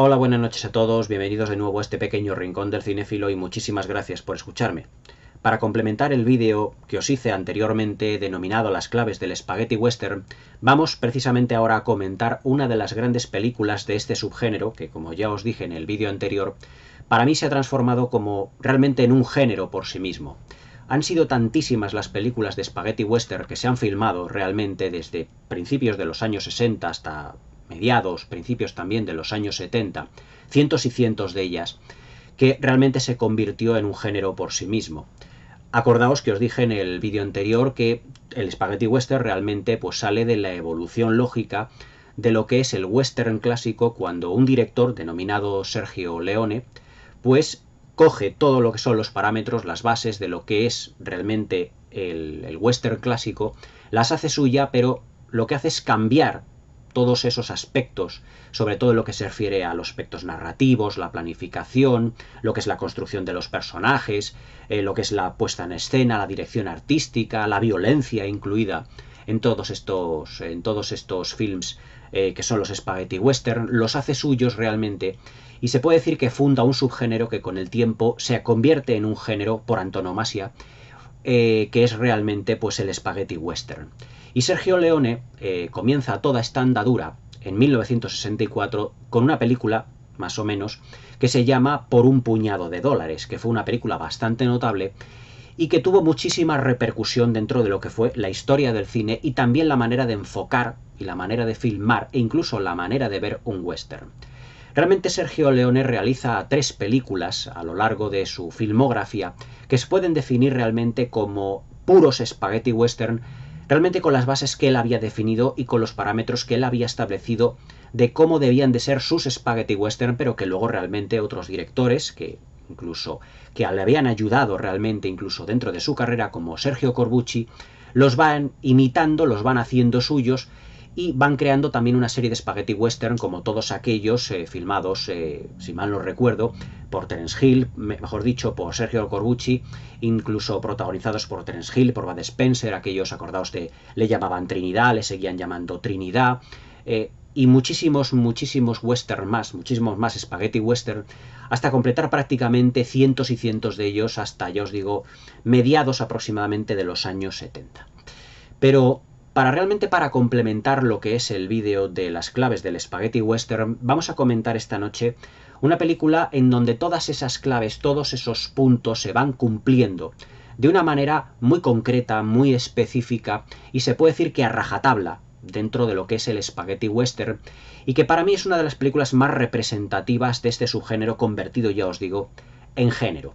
Hola, buenas noches a todos, bienvenidos de nuevo a este pequeño rincón del cinéfilo y muchísimas gracias por escucharme. Para complementar el vídeo que os hice anteriormente denominado Las claves del Spaghetti Western, vamos precisamente ahora a comentar una de las grandes películas de este subgénero, que como ya os dije en el vídeo anterior, para mí se ha transformado como realmente en un género por sí mismo. Han sido tantísimas las películas de Spaghetti Western que se han filmado realmente desde principios de los años 60 hasta mediados, principios también de los años 70, cientos y cientos de ellas, que realmente se convirtió en un género por sí mismo. Acordaos que os dije en el vídeo anterior que el spaghetti western realmente pues, sale de la evolución lógica de lo que es el western clásico cuando un director denominado Sergio Leone pues coge todo lo que son los parámetros, las bases de lo que es realmente el, el western clásico, las hace suya, pero lo que hace es cambiar todos esos aspectos, sobre todo lo que se refiere a los aspectos narrativos, la planificación, lo que es la construcción de los personajes, eh, lo que es la puesta en escena, la dirección artística, la violencia incluida en todos estos, en todos estos films eh, que son los spaghetti western, los hace suyos realmente y se puede decir que funda un subgénero que con el tiempo se convierte en un género por antonomasia, eh, que es realmente pues el spaghetti western. Y Sergio Leone eh, comienza toda esta andadura en 1964 con una película, más o menos, que se llama Por un puñado de dólares, que fue una película bastante notable y que tuvo muchísima repercusión dentro de lo que fue la historia del cine y también la manera de enfocar y la manera de filmar e incluso la manera de ver un western. Realmente Sergio Leone realiza tres películas a lo largo de su filmografía que se pueden definir realmente como puros espagueti western realmente con las bases que él había definido y con los parámetros que él había establecido de cómo debían de ser sus spaghetti western, pero que luego realmente otros directores que incluso que le habían ayudado realmente incluso dentro de su carrera como Sergio Corbucci, los van imitando, los van haciendo suyos y van creando también una serie de spaghetti western como todos aquellos eh, filmados, eh, si mal no recuerdo, por Terence Hill, mejor dicho, por Sergio Corbucci, incluso protagonizados por Terence Hill, por Bad Spencer, aquellos acordados de le llamaban Trinidad, le seguían llamando Trinidad, eh, y muchísimos, muchísimos western más, muchísimos más spaghetti western, hasta completar prácticamente cientos y cientos de ellos hasta, ya os digo, mediados aproximadamente de los años 70. Pero para realmente para complementar lo que es el vídeo de las claves del Spaghetti Western, vamos a comentar esta noche una película en donde todas esas claves, todos esos puntos se van cumpliendo de una manera muy concreta, muy específica y se puede decir que a rajatabla dentro de lo que es el Spaghetti Western y que para mí es una de las películas más representativas de este subgénero convertido, ya os digo, en género.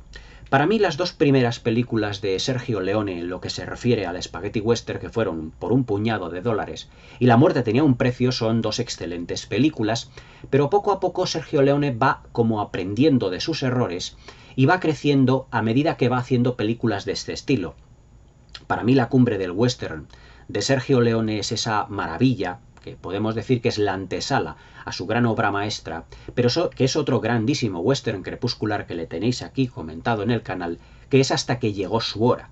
Para mí las dos primeras películas de Sergio Leone en lo que se refiere al Spaghetti Western, que fueron por un puñado de dólares, y La muerte tenía un precio, son dos excelentes películas, pero poco a poco Sergio Leone va como aprendiendo de sus errores y va creciendo a medida que va haciendo películas de este estilo. Para mí la cumbre del western de Sergio Leone es esa maravilla que podemos decir que es la antesala a su gran obra maestra, pero que es otro grandísimo western crepuscular que le tenéis aquí comentado en el canal, que es Hasta que llegó su hora.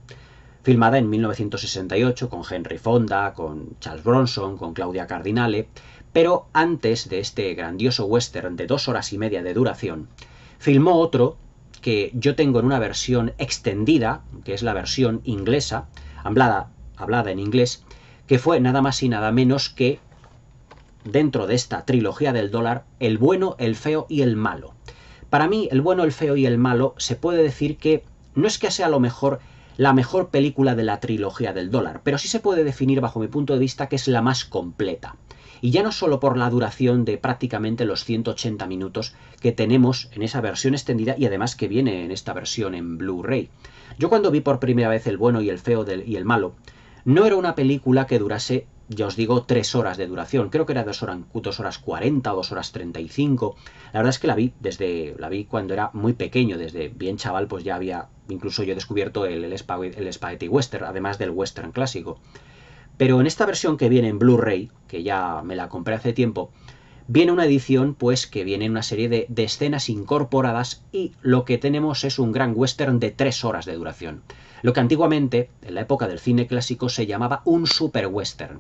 Filmada en 1968 con Henry Fonda, con Charles Bronson, con Claudia Cardinale, pero antes de este grandioso western de dos horas y media de duración, filmó otro que yo tengo en una versión extendida, que es la versión inglesa, hablada en inglés, que fue nada más y nada menos que dentro de esta trilogía del dólar, el bueno, el feo y el malo. Para mí, el bueno, el feo y el malo se puede decir que no es que sea lo mejor la mejor película de la trilogía del dólar, pero sí se puede definir bajo mi punto de vista que es la más completa. Y ya no solo por la duración de prácticamente los 180 minutos que tenemos en esa versión extendida y además que viene en esta versión en Blu-ray. Yo cuando vi por primera vez El bueno y el feo del, y el malo, no era una película que durase ya os digo, tres horas de duración. Creo que era dos horas, dos horas 40 o horas 35. La verdad es que la vi desde. La vi cuando era muy pequeño, desde bien chaval, pues ya había. Incluso yo descubierto el, el, Spaghetti Western, además del Western clásico. Pero en esta versión que viene en Blu-ray, que ya me la compré hace tiempo, viene una edición, pues, que viene en una serie de, de escenas incorporadas. Y lo que tenemos es un gran western de tres horas de duración lo que antiguamente, en la época del cine clásico, se llamaba un super western.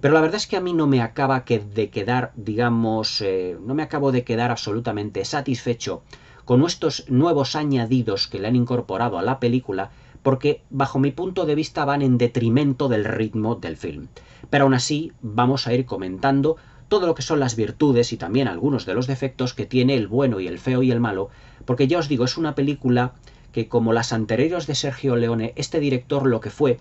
Pero la verdad es que a mí no me acaba que de quedar, digamos, eh, no me acabo de quedar absolutamente satisfecho con estos nuevos añadidos que le han incorporado a la película, porque bajo mi punto de vista van en detrimento del ritmo del film. Pero aún así vamos a ir comentando todo lo que son las virtudes y también algunos de los defectos que tiene el bueno y el feo y el malo, porque ya os digo, es una película que como las anteriores de Sergio Leone, este director lo que fue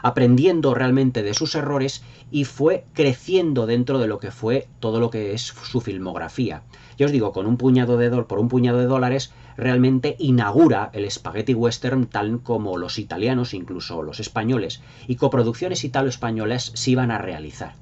aprendiendo realmente de sus errores y fue creciendo dentro de lo que fue todo lo que es su filmografía. Yo os digo, con un puñado de por un puñado de dólares realmente inaugura el spaghetti western tal como los italianos, incluso los españoles, y coproducciones italo-españolas se iban a realizar.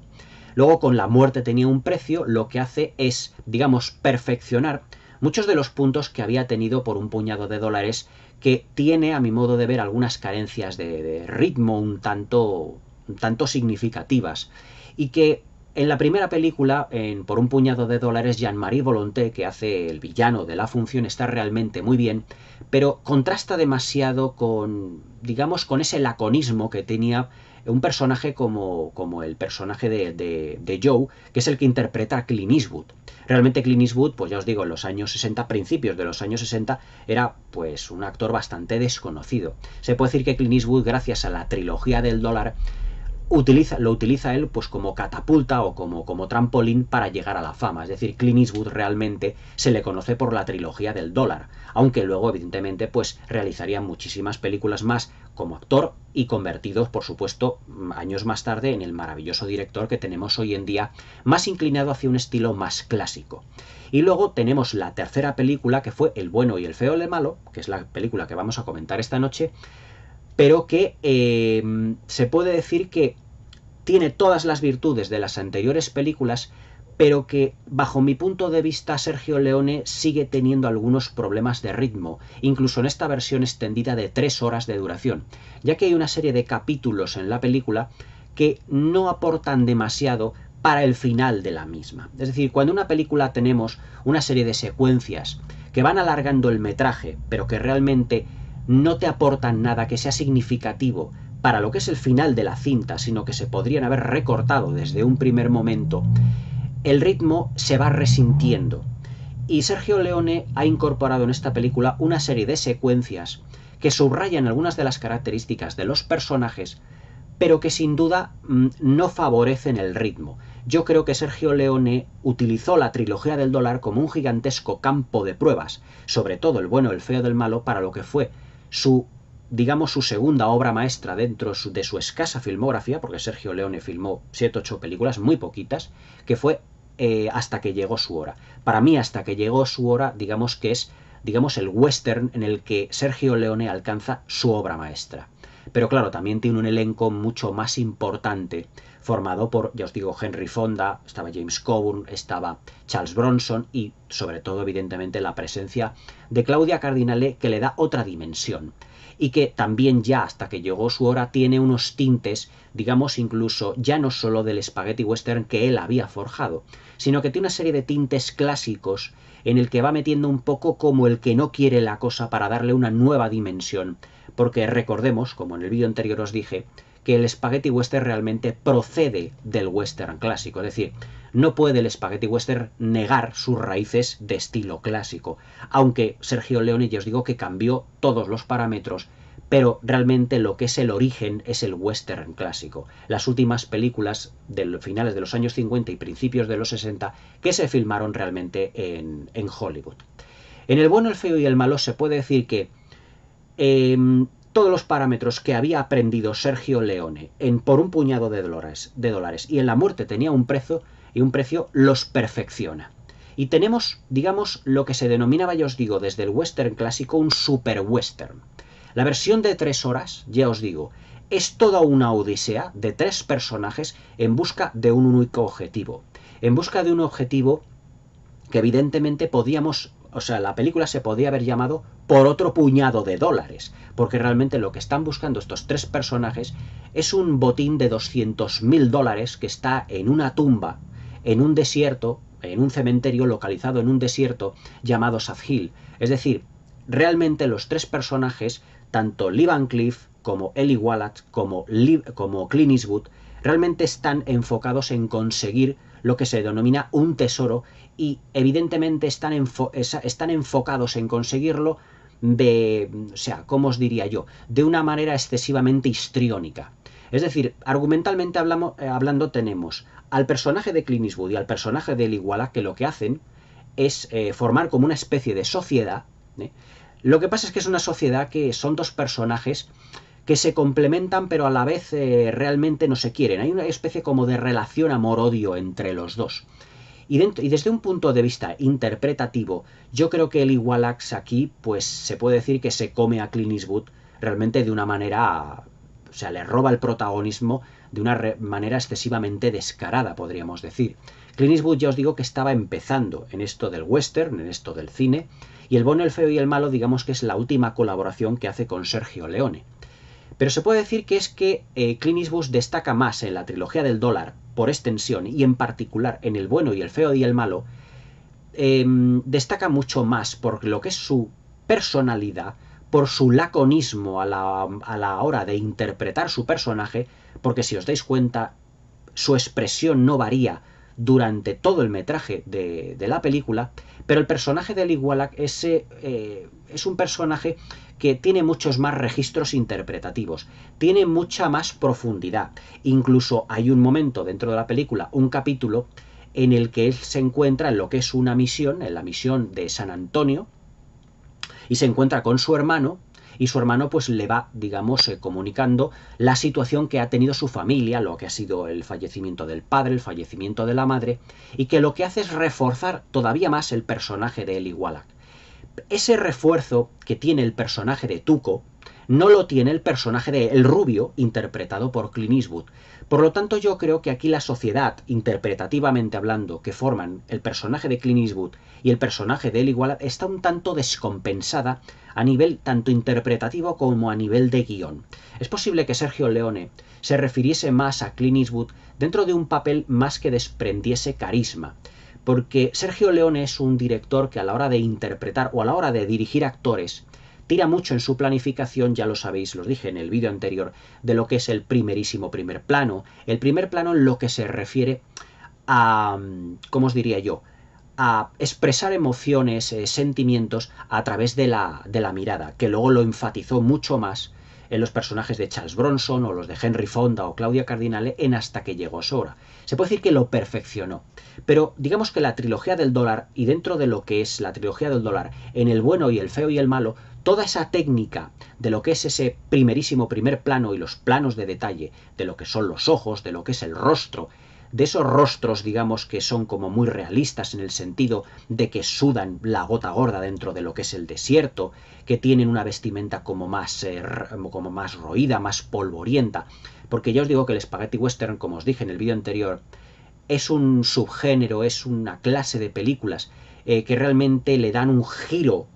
Luego con la muerte tenía un precio, lo que hace es, digamos, perfeccionar muchos de los puntos que había tenido por un puñado de dólares que tiene, a mi modo de ver, algunas carencias de, ritmo un tanto, tanto significativas y que en la primera película, en Por un puñado de dólares, Jean-Marie Volonté, que hace el villano de la función, está realmente muy bien, pero contrasta demasiado con, digamos, con ese laconismo que tenía un personaje como, como el personaje de, Joe, que es el que interpreta a Clint Eastwood. Realmente Clint Eastwood, pues ya os digo, en los años 60, principios de los años 60, era pues un actor bastante desconocido. Se puede decir que Clint Eastwood, gracias a la trilogía del dólar, Utiliza, lo utiliza él pues como catapulta o como, como, trampolín para llegar a la fama. Es decir, Clint Eastwood realmente se le conoce por la trilogía del dólar, aunque luego evidentemente pues realizaría muchísimas películas más como actor y convertido, por supuesto, años más tarde en el maravilloso director que tenemos hoy en día, más inclinado hacia un estilo más clásico. Y luego tenemos la tercera película que fue El bueno y el feo y el malo, que es la película que vamos a comentar esta noche, pero que eh, se puede decir que tiene todas las virtudes de las anteriores películas, pero que bajo mi punto de vista Sergio Leone sigue teniendo algunos problemas de ritmo, incluso en esta versión extendida de tres horas de duración, ya que hay una serie de capítulos en la película que no aportan demasiado para el final de la misma. Es decir, cuando una película tenemos una serie de secuencias que van alargando el metraje, pero que realmente no te aportan nada que sea significativo para lo que es el final de la cinta, sino que se podrían haber recortado desde un primer momento, el ritmo se va resintiendo. Y Sergio Leone ha incorporado en esta película una serie de secuencias que subrayan algunas de las características de los personajes, pero que sin duda mm, no favorecen el ritmo. Yo creo que Sergio Leone utilizó la trilogía del dólar como un gigantesco campo de pruebas, sobre todo el bueno, el feo del malo, para lo que fue su digamos su segunda obra maestra dentro de su escasa filmografía, porque Sergio Leone filmó 7-8 películas, muy poquitas, que fue eh, hasta que llegó su hora. Para mí, hasta que llegó su hora, digamos que es digamos, el western en el que Sergio Leone alcanza su obra maestra. Pero claro, también tiene un elenco mucho más importante, formado por, ya os digo, Henry Fonda, estaba James Coburn, estaba Charles Bronson y, sobre todo, evidentemente, la presencia de Claudia Cardinale, que le da otra dimensión y que también ya hasta que llegó su hora tiene unos tintes digamos incluso ya no solo del spaghetti western que él había forjado, sino que tiene una serie de tintes clásicos en el que va metiendo un poco como el que no quiere la cosa para darle una nueva dimensión, porque recordemos, como en el vídeo anterior os dije, que el spaghetti western realmente procede del western clásico, es decir, no puede el spaghetti western negar sus raíces de estilo clásico, aunque Sergio Leone ya os digo que cambió todos los parámetros pero realmente lo que es el origen es el western clásico. Las últimas películas de finales de los años 50 y principios de los 60 que se filmaron realmente en, Hollywood. En El bueno, el feo y el malo se puede decir que em, todos los parámetros que había aprendido Sergio Leone en por un puñado de dólares, de dólares y en la muerte tenía un precio y un precio los perfecciona. Y tenemos, digamos, lo que se denominaba, ya os digo, desde el western clásico, un super western la versión de tres horas, ya os digo, es toda una odisea de tres personajes en busca de un único objetivo. En busca de un objetivo que evidentemente podíamos, o sea, la película se podía haber llamado por otro puñado de dólares, porque realmente lo que están buscando estos tres personajes es un botín de 200 mil dólares que está en una tumba, en un desierto, en un cementerio localizado en un desierto llamado South Hill. Es decir, realmente los tres personajes tanto Lee como Ellie Wallach, como, como realmente están enfocados en conseguir lo que se denomina un tesoro y evidentemente están, están enfocados en conseguirlo de, o sea, ¿cómo os diría yo? De una manera excesivamente histriónica. Es decir, argumentalmente eh, hablando tenemos al personaje de Clint y al personaje de Iguala que lo que hacen es eh, formar como una especie de sociedad ¿eh? Lo que pasa es que es una sociedad que son dos personajes que se complementan pero a la vez eh, realmente no se quieren. Hay una especie como de relación amor-odio entre los dos. Y, desde un punto de vista interpretativo, yo creo que el Igualax aquí, pues se puede decir que se come a Clint Eastwood realmente de una manera, o sea, le roba el protagonismo de una manera excesivamente descarada, podríamos decir. Clint Eastwood ya os digo que estaba empezando en esto del western, en esto del cine, y El bueno, el feo y el malo, digamos que es la última colaboración que hace con Sergio Leone. Pero se puede decir que es que eh, Clinisbus destaca más en la trilogía del dólar, por extensión, y en particular en El bueno y el feo y el malo, em, destaca mucho más por lo que es su personalidad, por su laconismo a la, a la hora de interpretar su personaje, porque si os dais cuenta, su expresión no varía durante todo el metraje de, de, la película pero el personaje de Al ese, eh, es un personaje que tiene muchos más registros interpretativos, tiene mucha más profundidad. Incluso hay un momento dentro de la película, un capítulo, en el que él se encuentra en lo que es una misión, en la misión de San Antonio, y se encuentra con su hermano, y su hermano pues le va, digamos, eh, comunicando la situación que ha tenido su familia, lo que ha sido el fallecimiento del padre, el fallecimiento de la madre, y que lo que hace es reforzar todavía más el personaje de Eli Wallach. Ese refuerzo que tiene el personaje de Tuco, no lo tiene el personaje de El Rubio, interpretado por Clint Eastwood. Por lo tanto, yo creo que aquí la sociedad, interpretativamente hablando, que forman el personaje de Clint Eastwood y el personaje de El está un tanto descompensada a nivel tanto interpretativo como a nivel de guión. Es posible que Sergio Leone se refiriese más a Clint Eastwood dentro de un papel más que desprendiese carisma porque Sergio Leone es un director que a la hora de interpretar o a la hora de dirigir actores tira mucho en su planificación, ya lo sabéis, los dije en el vídeo anterior, de lo que es el primerísimo primer plano. El primer plano en lo que se refiere a, ¿cómo os diría yo? a expresar emociones, eh, sentimientos a través de la, de la mirada, que luego lo enfatizó mucho más en los personajes de Charles Bronson o los de Henry Fonda o Claudia Cardinale en Hasta que llegó Sora. Se puede decir que lo perfeccionó. Pero digamos que la trilogía del dólar y dentro de lo que es la trilogía del dólar, en el bueno y el feo y el malo, toda esa técnica de lo que es ese primerísimo primer plano y los planos de detalle, de lo que son los ojos, de lo que es el rostro, de esos rostros, digamos, que son como muy realistas en el sentido de que sudan la gota gorda dentro de lo que es el desierto, que tienen una vestimenta como más, eh, como más roída, más polvorienta. Porque ya os digo que el spaghetti western, como os dije en el vídeo anterior, es un subgénero, es una clase de películas eh, que realmente le dan un giro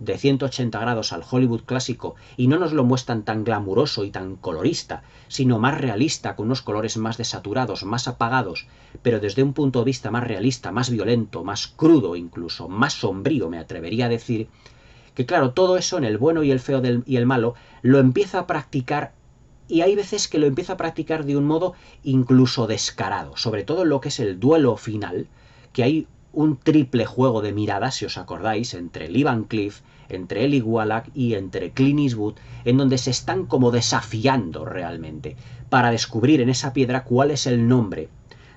de 180 grados al Hollywood clásico y no nos lo muestran tan glamuroso y tan colorista, sino más realista, con unos colores más desaturados, más apagados, pero desde un punto de vista más realista, más violento, más crudo incluso, más sombrío, me atrevería a decir, que claro, todo eso en el bueno y el feo y el malo lo empieza a practicar y hay veces que lo empieza a practicar de un modo incluso descarado, sobre todo en lo que es el duelo final, que hay un triple juego de miradas, si os acordáis, entre Lee Cliff, entre Eli Wallach y entre Clint Eastwood, en donde se están como desafiando realmente, para descubrir en esa piedra cuál es el nombre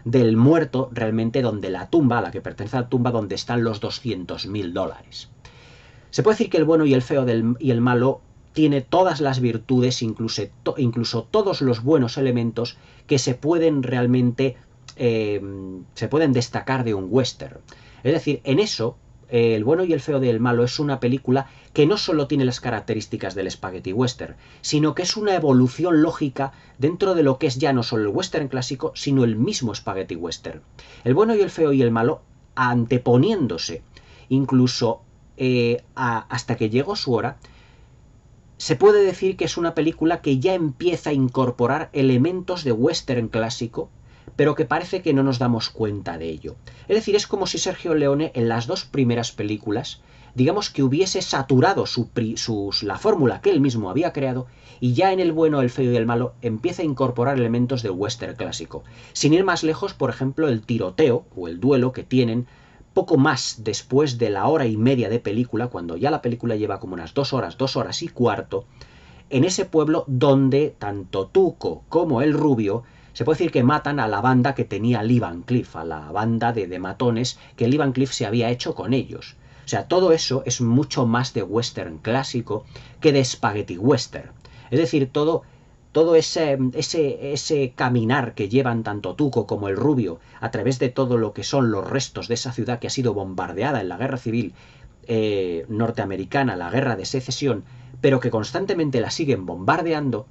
del muerto realmente donde la tumba, la que pertenece a la tumba, donde están los 200.000 dólares. Se puede decir que el bueno y el feo y el malo tiene todas las virtudes, incluso, incluso todos los buenos elementos que se pueden realmente Em, se pueden destacar de un western. Es decir, en eso, eh, El bueno y el feo del malo es una película que no solo tiene las características del spaghetti western, sino que es una evolución lógica dentro de lo que es ya no solo el western clásico, sino el mismo spaghetti western. El bueno y el feo y el malo anteponiéndose incluso eh, hasta que llegó su hora, se puede decir que es una película que ya empieza a incorporar elementos de western clásico pero que parece que no nos damos cuenta de ello. Es decir, es como si Sergio Leone en las dos primeras películas, digamos que hubiese saturado su, la fórmula que él mismo había creado y ya en El bueno, el feo y el malo empieza a incorporar elementos del western clásico. Sin ir más lejos, por ejemplo, el tiroteo o el duelo que tienen poco más después de la hora y media de película, cuando ya la película lleva como unas dos horas, dos horas y cuarto, en ese pueblo donde tanto Tuco como el rubio se puede decir que matan a la banda que tenía Lee Van a la banda de, de matones que Lee Van se había hecho con ellos. O sea, todo eso es mucho más de western clásico que de spaghetti western. Es decir, todo, todo ese, ese, ese caminar que llevan tanto Tuco como el Rubio a través de todo lo que son los restos de esa ciudad que ha sido bombardeada en la guerra civil eh, norteamericana, la guerra de secesión, pero que constantemente la siguen bombardeando,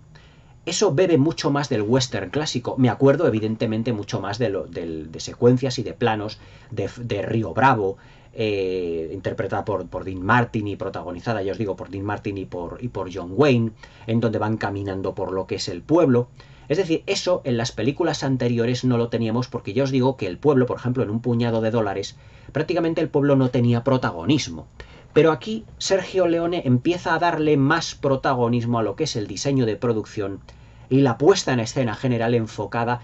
eso bebe mucho más del western clásico. Me acuerdo, evidentemente, mucho más de, secuencias y de planos de, Río Bravo, eh, interpretada por, por, Dean Martin y protagonizada, ya os digo, por Dean Martin y por, y por John Wayne, en donde van caminando por lo que es el pueblo. Es decir, eso en las películas anteriores no lo teníamos porque ya os digo que el pueblo, por ejemplo, en un puñado de dólares, prácticamente el pueblo no tenía protagonismo. Pero aquí Sergio Leone empieza a darle más protagonismo a lo que es el diseño de producción y la puesta en escena general enfocada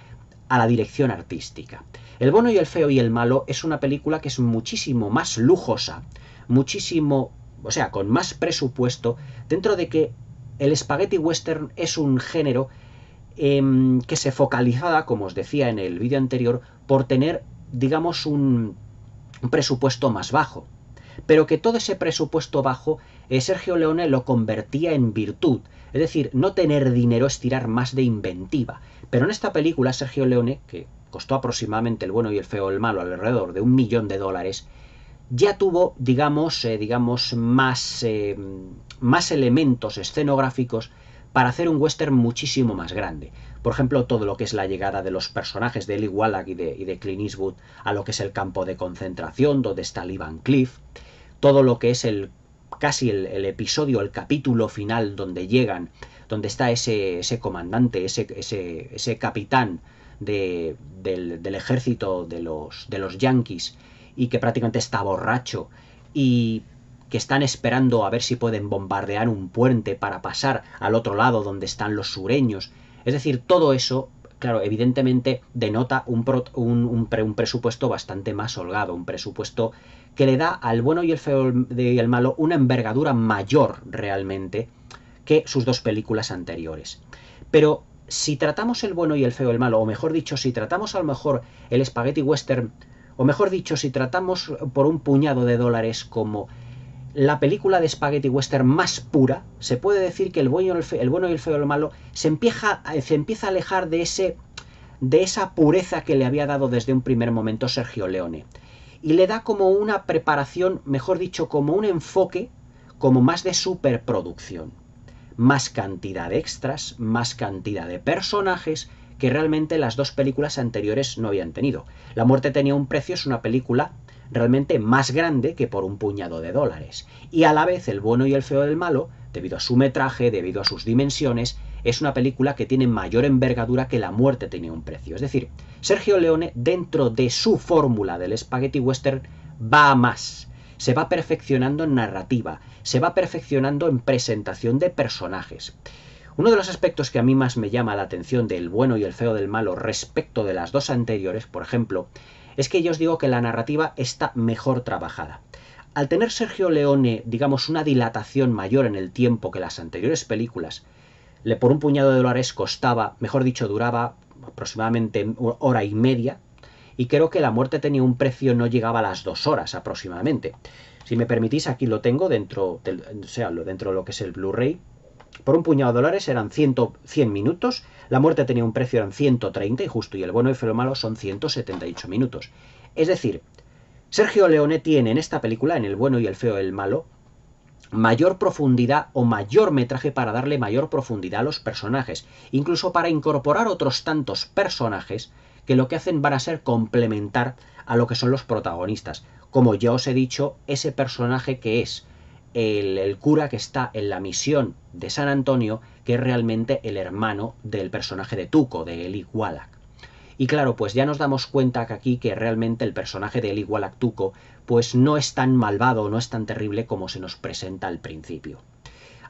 a la dirección artística. El Bono y el feo y el malo es una película que es muchísimo más lujosa, muchísimo, o sea, con más presupuesto, dentro de que el spaghetti western es un género em, que se focalizaba, como os decía en el vídeo anterior, por tener, digamos, un presupuesto más bajo pero que todo ese presupuesto bajo eh, Sergio Leone lo convertía en virtud. Es decir, no tener dinero es tirar más de inventiva. Pero en esta película Sergio Leone, que costó aproximadamente el bueno y el feo, el malo, alrededor de un millón de dólares, ya tuvo, digamos, eh, digamos más, eh, más elementos escenográficos para hacer un western muchísimo más grande. Por ejemplo, todo lo que es la llegada de los personajes de Eli Wallach y de, Clint Eastwood a lo que es el campo de concentración donde está Lee Van Cliff todo lo que es el casi el, episodio, el capítulo final donde llegan, donde está ese, ese comandante, ese, ese, ese capitán de, del, ejército de los, de los yanquis y que prácticamente está borracho y que están esperando a ver si pueden bombardear un puente para pasar al otro lado donde están los sureños. Es decir, todo eso, claro, evidentemente denota un, un, un presupuesto bastante más holgado, un presupuesto que le da al bueno y el feo y el malo una envergadura mayor realmente que sus dos películas anteriores. Pero si tratamos el bueno y el feo, el malo, o mejor dicho, si tratamos a lo mejor el spaghetti western, o mejor dicho, si tratamos por un puñado de dólares como la película de spaghetti western más pura, se puede decir que el bueno, y el, feo, bueno y el feo, el malo, se empieza, eh, se empieza a alejar de ese de esa pureza que le había dado desde un primer momento Sergio Leone y le da como una preparación, mejor dicho, como un enfoque, como más de superproducción. Más cantidad de extras, más cantidad de personajes que realmente las dos películas anteriores no habían tenido. La muerte tenía un precio es una película realmente más grande que por un puñado de dólares. Y a la vez el bueno y el feo del malo, debido a su metraje, debido a sus dimensiones, es una película que tiene mayor envergadura que la muerte tenía un precio. Es decir, Sergio Leone, dentro de su fórmula del spaghetti western, va a más. Se va perfeccionando en narrativa, se va perfeccionando en presentación de personajes. Uno de los aspectos que a mí más me llama la atención del bueno y el feo del malo respecto de las dos anteriores, por ejemplo, es que yo os digo que la narrativa está mejor trabajada. Al tener Sergio Leone, digamos, una dilatación mayor en el tiempo que las anteriores películas, le por un puñado de dólares costaba, mejor dicho, duraba aproximadamente hora y media, y creo que la muerte tenía un precio, no llegaba a las dos horas aproximadamente. Si me permitís, aquí lo tengo dentro, del, dentro de lo que es el Blu-ray. Por un puñado de dólares eran 100, minutos, la muerte tenía un precio, eran 130 y justo, y el bueno y el lo malo son 178 minutos. Es decir, Sergio Leone tiene en esta película, en El bueno y el feo y el malo, mayor profundidad o mayor metraje para darle mayor profundidad a los personajes, incluso para incorporar otros tantos personajes que lo que hacen van a ser complementar a lo que son los protagonistas. Como ya os he dicho, ese personaje que es el, cura que está en la misión de San Antonio, que es realmente el hermano del personaje de Tuco, de Eli Wallach. Y claro, pues ya nos damos cuenta que aquí que realmente el personaje de Eli Wallach Tuco pues no es tan malvado, no es tan terrible como se nos presenta al principio.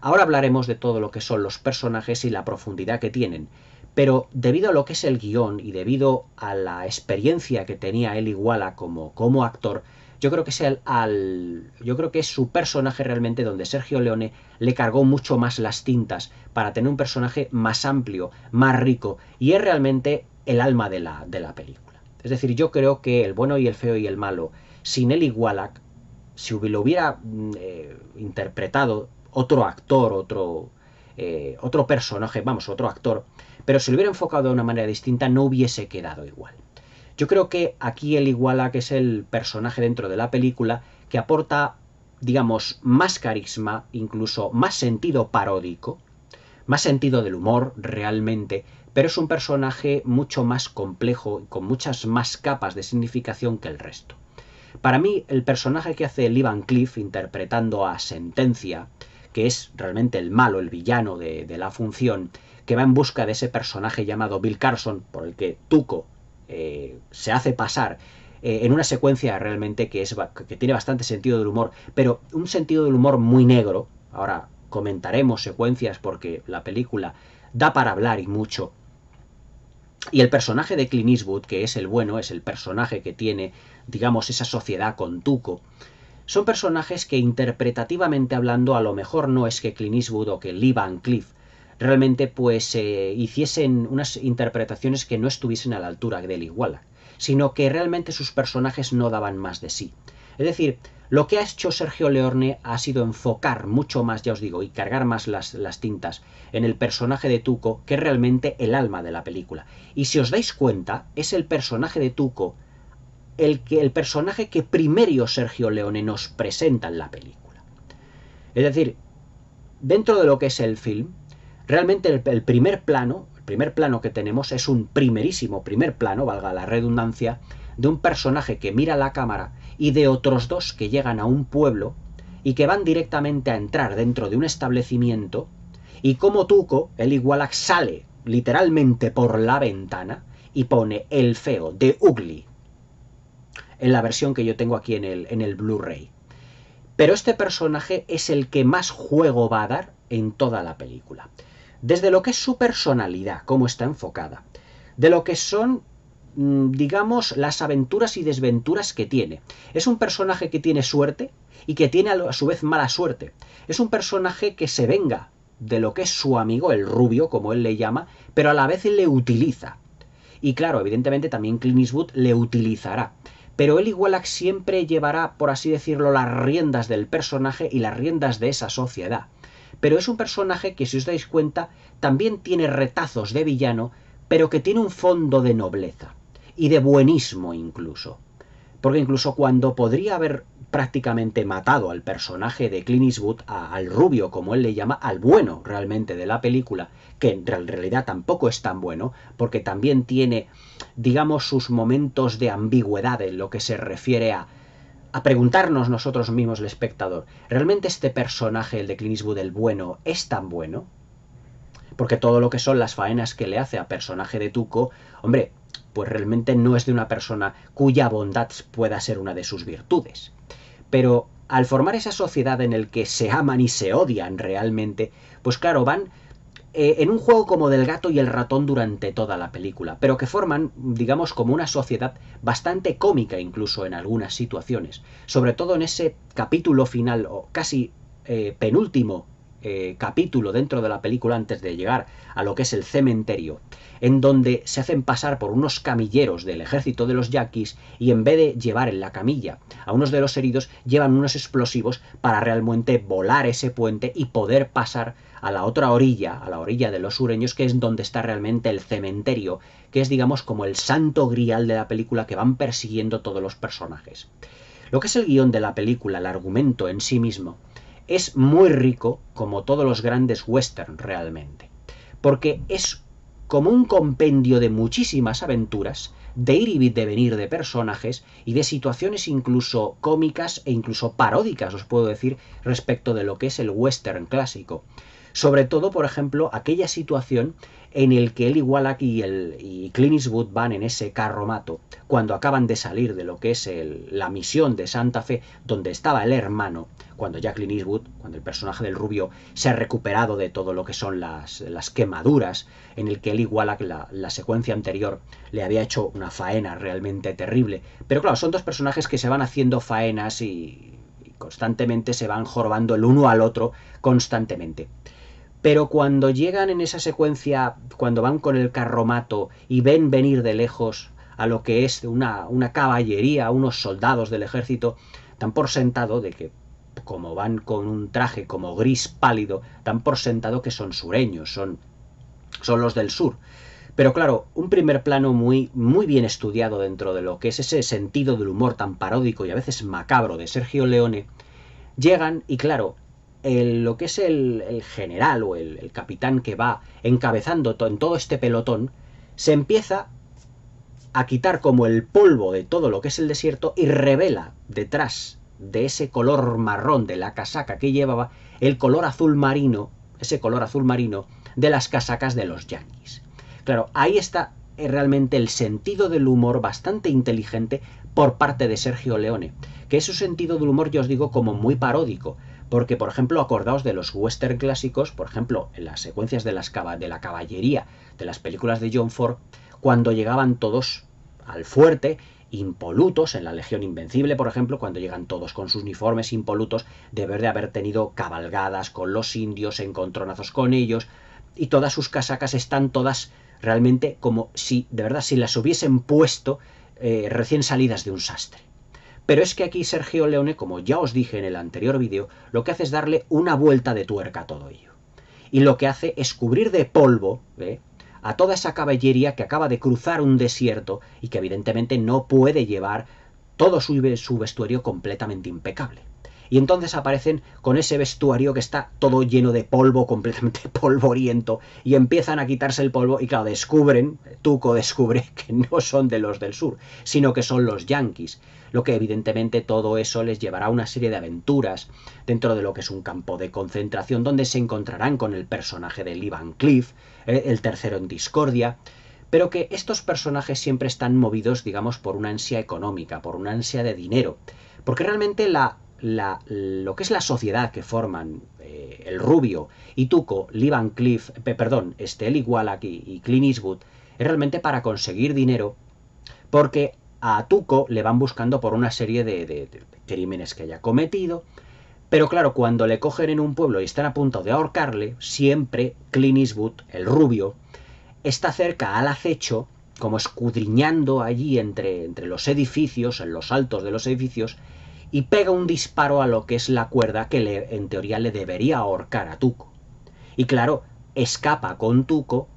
Ahora hablaremos de todo lo que son los personajes y la profundidad que tienen, pero debido a lo que es el guión y debido a la experiencia que tenía él Iguala como, como actor, yo creo que es el, al, yo creo que es su personaje realmente donde Sergio Leone le cargó mucho más las tintas para tener un personaje más amplio, más rico y es realmente el alma de la, de la película. Es decir, yo creo que el bueno y el feo y el malo sin Eli Wallach, si lo hubiera mm, eh, interpretado otro actor, eh, otro, personaje, vamos, otro actor, pero si lo hubiera enfocado de una manera distinta no hubiese quedado igual. Yo creo que aquí Eli que es el personaje dentro de la película que aporta, digamos, más carisma, incluso más sentido paródico, más sentido del humor realmente, pero es un personaje mucho más complejo, y con muchas más capas de significación que el resto. Para mí, el personaje que hace Lee Van Cliff interpretando a Sentencia, que es realmente el malo, el villano de, la función, que va en busca de ese personaje llamado Bill Carson, por el que Tuco eh, se hace pasar eh, en una secuencia realmente que, es, que tiene bastante sentido del humor, pero un sentido del humor muy negro. Ahora comentaremos secuencias porque la película da para hablar y mucho. Y el personaje de Clint Eastwood, que es el bueno, es el personaje que tiene digamos, esa sociedad con Tuco, son personajes que interpretativamente hablando a lo mejor no es que Clint Eastwood o que Lee Van Cleef realmente pues eh, hiciesen unas interpretaciones que no estuviesen a la altura del Iguala, sino que realmente sus personajes no daban más de sí. Es decir, lo que ha hecho Sergio Leorne ha sido enfocar mucho más, ya os digo, y cargar más las, las, tintas en el personaje de Tuco, que es realmente el alma de la película. Y si os dais cuenta, es el personaje de Tuco el, que, el personaje que primero Sergio Leone nos presenta en la película. Es decir, dentro de lo que es el film, realmente el, primer plano, el primer plano que tenemos es un primerísimo primer plano, valga la redundancia, de un personaje que mira la cámara y de otros dos que llegan a un pueblo y que van directamente a entrar dentro de un establecimiento y como Tuco, el Igualac sale literalmente por la ventana y pone el feo de Ugly en la versión que yo tengo aquí en el, en el Blu-ray. Pero este personaje es el que más juego va a dar en toda la película. Desde lo que es su personalidad, cómo está enfocada, de lo que son mm, digamos, las aventuras y desventuras que tiene. Es un personaje que tiene suerte y que tiene a su vez mala suerte. Es un personaje que se venga de lo que es su amigo, el rubio, como él le llama, pero a la vez le utiliza. Y claro, evidentemente también Clint Eastwood le utilizará pero él igual siempre llevará, por así decirlo, las riendas del personaje y las riendas de esa sociedad. Pero es un personaje que, si os dais cuenta, también tiene retazos de villano, pero que tiene un fondo de nobleza y de buenismo incluso porque incluso cuando podría haber prácticamente matado al personaje de Clint Eastwood, al rubio, como él le llama, al bueno realmente de la película, que en realidad tampoco es tan bueno, porque también tiene, digamos, sus momentos de ambigüedad en lo que se refiere a, a preguntarnos nosotros mismos, el espectador, ¿realmente este personaje, el de Clint Eastwood, el bueno, es tan bueno? Porque todo lo que son las faenas que le hace a personaje de Tuco, hombre, pues realmente no es de una persona cuya bondad pueda ser una de sus virtudes. Pero al formar esa sociedad en el que se aman y se odian realmente, pues claro, van eh, en un juego como del gato y el ratón durante toda la película, pero que forman, digamos, como una sociedad bastante cómica incluso en algunas situaciones, sobre todo en ese capítulo final o casi eh, penúltimo eh, capítulo dentro de la película antes de llegar a lo que es el cementerio, en donde se hacen pasar por unos camilleros del ejército de los yaquis y en vez de llevar en la camilla a unos de los heridos, llevan unos explosivos para realmente volar ese puente y poder pasar a la otra orilla, a la orilla de los sureños, que es donde está realmente el cementerio, que es digamos como el santo grial de la película que van persiguiendo todos los personajes. Lo que es el guión de la película, el argumento en sí mismo, es muy rico, como todos los grandes western realmente, porque es como un compendio de muchísimas aventuras, de ir y de venir de personajes y de situaciones incluso cómicas e incluso paródicas, os puedo decir, respecto de lo que es el western clásico. Sobre todo, por ejemplo, aquella situación en el que él Wallach y, el, y Clint van en ese carromato cuando acaban de salir de lo que es la misión de Santa Fe, donde estaba el hermano, cuando ya Clint cuando el personaje del rubio se ha recuperado de todo lo que son las, quemaduras, en el que él Wallach, la, la secuencia anterior, le había hecho una faena realmente terrible. Pero claro, son dos personajes que se van haciendo faenas y, constantemente se van jorbando el uno al otro constantemente. Pero cuando llegan en esa secuencia, cuando van con el carromato y ven venir de lejos a lo que es una, una caballería, unos soldados del ejército, tan por sentado de que, como van con un traje como gris pálido, tan por sentado que son sureños, son, son los del sur. Pero claro, un primer plano muy, muy bien estudiado dentro de lo que es ese sentido del humor tan paródico y a veces macabro de Sergio Leone, llegan y claro, lo que es el, general o el, capitán que va encabezando en todo este pelotón, se empieza a quitar como el polvo de todo lo que es el desierto y revela detrás de ese color marrón de la casaca que llevaba el color azul marino, ese color azul marino de las casacas de los yanquis. Claro, ahí está eh, realmente el sentido del humor bastante inteligente por parte de Sergio Leone, que es su sentido del humor, yo os digo, como muy paródico, porque, por ejemplo, acordaos de los western clásicos, por ejemplo, en las secuencias de, las, de la caballería de las películas de John Ford, cuando llegaban todos al fuerte, impolutos, en la Legión Invencible, por ejemplo, cuando llegan todos con sus uniformes impolutos, deber de haber tenido cabalgadas con los indios, encontronazos con ellos, y todas sus casacas están todas realmente como si, de verdad, si las hubiesen puesto eh, recién salidas de un sastre. Pero es que aquí Sergio Leone, como ya os dije en el anterior vídeo, lo que hace es darle una vuelta de tuerca a todo ello. Y lo que hace es cubrir de polvo ¿eh? a toda esa caballería que acaba de cruzar un desierto y que evidentemente no puede llevar todo su, su vestuario completamente impecable y entonces aparecen con ese vestuario que está todo lleno de polvo, completamente polvoriento, y empiezan a quitarse el polvo y claro, descubren, Tuco descubre que no son de los del sur, sino que son los yanquis lo que evidentemente todo eso les llevará a una serie de aventuras dentro de lo que es un campo de concentración donde se encontrarán con el personaje de Lee Van Cleef, eh, el tercero en discordia, pero que estos personajes siempre están movidos, digamos, por una ansia económica, por una ansia de dinero, porque realmente la lo que es la sociedad que forman eh, el rubio y Tuco, Lee Van perdón, este, Eli Wallach y, y, Clint Eastwood, es realmente para conseguir dinero, porque a Tuco le van buscando por una serie de, crímenes que haya cometido. Pero claro, cuando le cogen en un pueblo y están a punto de ahorcarle, siempre Clint el rubio, está cerca al acecho, como escudriñando allí entre, entre los edificios, en los altos de los edificios, y pega un disparo a lo que es la cuerda que le, en teoría le debería ahorcar a Tuco. Y claro, escapa con Tuco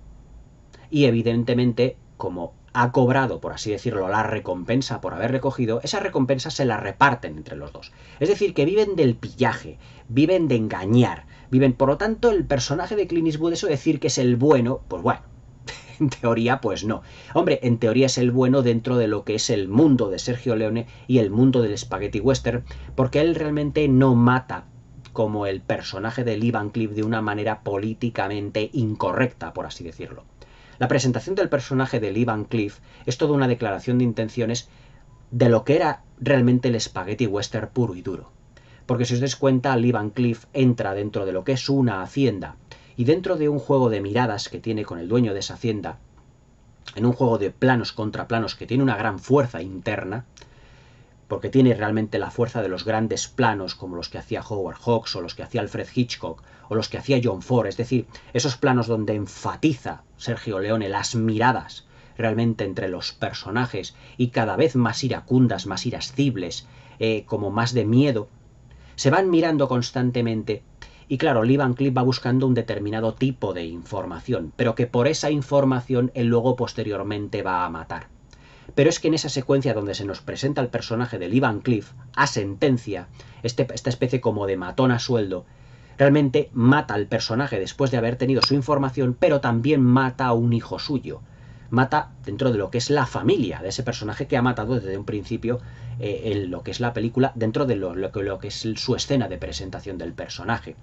y evidentemente, como ha cobrado, por así decirlo, la recompensa por haber recogido, esa recompensa se la reparten entre los dos. Es decir, que viven del pillaje, viven de engañar, viven, por lo tanto, el personaje de Clint Eastwood, eso decir que es el bueno, pues bueno, en teoría, pues no. Hombre, en teoría es el bueno dentro de lo que es el mundo de Sergio Leone y el mundo del spaghetti western, porque él realmente no mata como el personaje de Lee Van de una manera políticamente incorrecta, por así decirlo. La presentación del personaje de Lee Van es toda una declaración de intenciones de lo que era realmente el spaghetti western puro y duro. Porque si os des cuenta, Lee Van entra dentro de lo que es una hacienda y dentro de un juego de miradas que tiene con el dueño de esa hacienda, en un juego de planos contra planos que tiene una gran fuerza interna, porque tiene realmente la fuerza de los grandes planos como los que hacía Howard Hawks o los que hacía Alfred Hitchcock o los que hacía John Ford, es decir, esos planos donde enfatiza Sergio Leone las miradas realmente entre los personajes y cada vez más iracundas, más irascibles, eh, como más de miedo, se van mirando constantemente y claro, Lee Van va buscando un determinado tipo de información, pero que por esa información él luego posteriormente va a matar. Pero es que en esa secuencia donde se nos presenta el personaje de Ivan Cliff a sentencia, este, esta especie como de matón a sueldo, realmente mata al personaje después de haber tenido su información, pero también mata a un hijo suyo. Mata dentro de lo que es la familia de ese personaje que ha matado desde un principio eh, en lo que es la película, dentro de lo, que, lo que es su escena de presentación del personaje.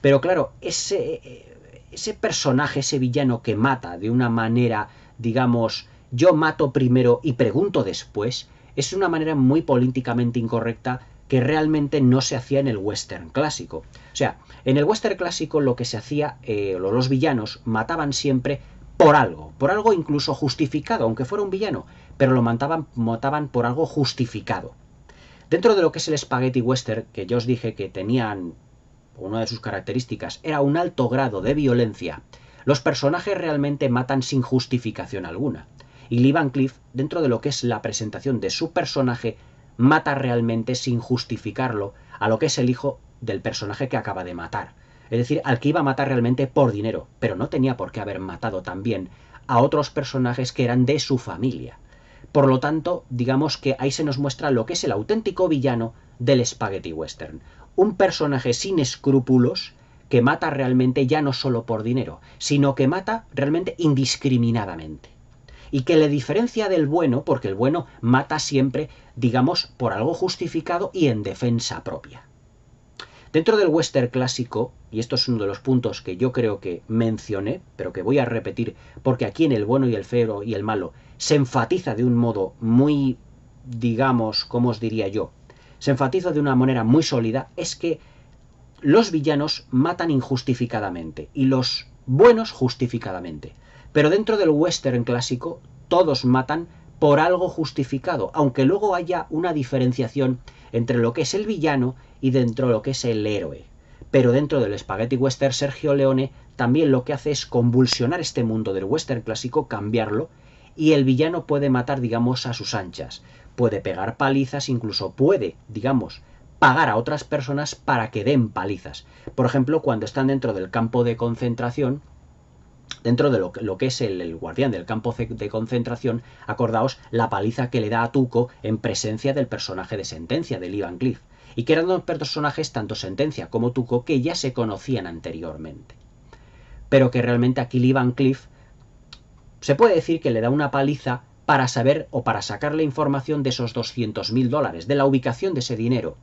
Pero claro, ese, eh, ese personaje, ese villano que mata de una manera, digamos, yo mato primero y pregunto después, es una manera muy políticamente incorrecta que realmente no se hacía en el western clásico. O sea, en el western clásico lo que se hacía, eh, los villanos mataban siempre por algo, por algo incluso justificado, aunque fuera un villano, pero lo mataban, mataban por algo justificado. Dentro de lo que es el spaghetti western, que yo os dije que tenían, una de sus características, era un alto grado de violencia, los personajes realmente matan sin justificación alguna y Lee Van Cleef, dentro de lo que es la presentación de su personaje, mata realmente sin justificarlo a lo que es el hijo del personaje que acaba de matar. Es decir, al que iba a matar realmente por dinero, pero no tenía por qué haber matado también a otros personajes que eran de su familia. Por lo tanto, digamos que ahí se nos muestra lo que es el auténtico villano del Spaghetti Western. Un personaje sin escrúpulos que mata realmente ya no solo por dinero, sino que mata realmente indiscriminadamente y que le diferencia del bueno porque el bueno mata siempre, digamos, por algo justificado y en defensa propia. Dentro del western clásico, y esto es uno de los puntos que yo creo que mencioné, pero que voy a repetir, porque aquí en el bueno y el feo y el malo se enfatiza de un modo muy, digamos, como os diría yo? Se enfatiza de una manera muy sólida, es que los villanos matan injustificadamente y los buenos justificadamente. Pero dentro del western clásico, todos matan por algo justificado, aunque luego haya una diferenciación entre lo que es el villano y dentro lo que es el héroe. Pero dentro del Spaghetti Western, Sergio Leone también lo que hace es convulsionar este mundo del western clásico, cambiarlo, y el villano puede matar, digamos, a sus anchas, puede pegar palizas, incluso puede, digamos, pagar a otras personas para que den palizas. Por ejemplo, cuando están dentro del campo de concentración, dentro de lo, que es el, guardián del campo de concentración, acordaos la paliza que le da a Tuco en presencia del personaje de sentencia, de Ivan Cliff y que eran dos personajes, tanto sentencia como Tuco, que ya se conocían anteriormente. Pero que realmente aquí Lee Van se puede decir que le da una paliza para saber o para sacar la información de esos 200.000 dólares, de la ubicación de ese dinero,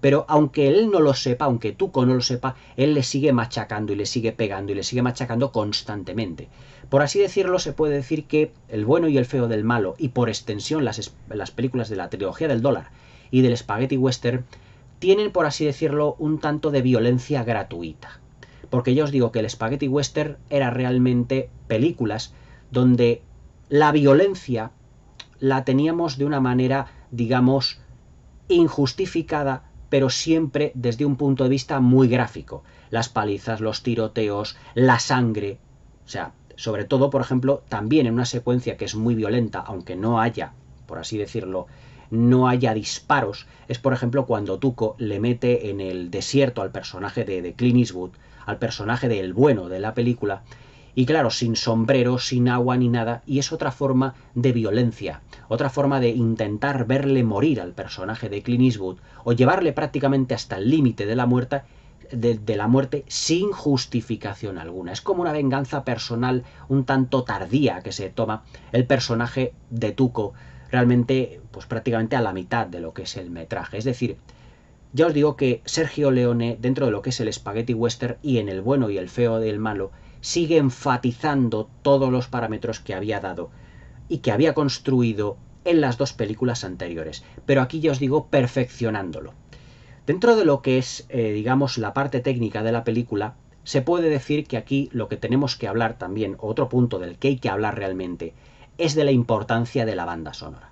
pero aunque él no lo sepa, aunque Tuco no lo sepa, él le sigue machacando y le sigue pegando y le sigue machacando constantemente. Por así decirlo, se puede decir que El bueno y el feo del malo, y por extensión las, las películas de la trilogía del dólar y del spaghetti western, tienen, por así decirlo, un tanto de violencia gratuita. Porque yo os digo que el spaghetti western era realmente películas donde la violencia la teníamos de una manera, digamos, injustificada pero siempre desde un punto de vista muy gráfico. Las palizas, los tiroteos, la sangre. O sea, sobre todo, por ejemplo, también en una secuencia que es muy violenta, aunque no haya, por así decirlo, no haya disparos, es por ejemplo cuando Tuco le mete en el desierto al personaje de, de Clint Eastwood, al personaje del bueno de la película, y claro, sin sombrero, sin agua ni nada, y es otra forma de violencia, otra forma de intentar verle morir al personaje de Clint Eastwood, o llevarle prácticamente hasta el límite de la muerte, de, la muerte sin justificación alguna. Es como una venganza personal un tanto tardía que se toma el personaje de Tuco realmente, pues prácticamente a la mitad de lo que es el metraje. Es decir, ya os digo que Sergio Leone, dentro de lo que es el Spaghetti Western y en el bueno y el feo del malo, sigue enfatizando todos los parámetros que había dado y que había construido en las dos películas anteriores, pero aquí ya os digo perfeccionándolo. Dentro de lo que es, eh, digamos, la parte técnica de la película, se puede decir que aquí lo que tenemos que hablar también, otro punto del que hay que hablar realmente, es de la importancia de la banda sonora.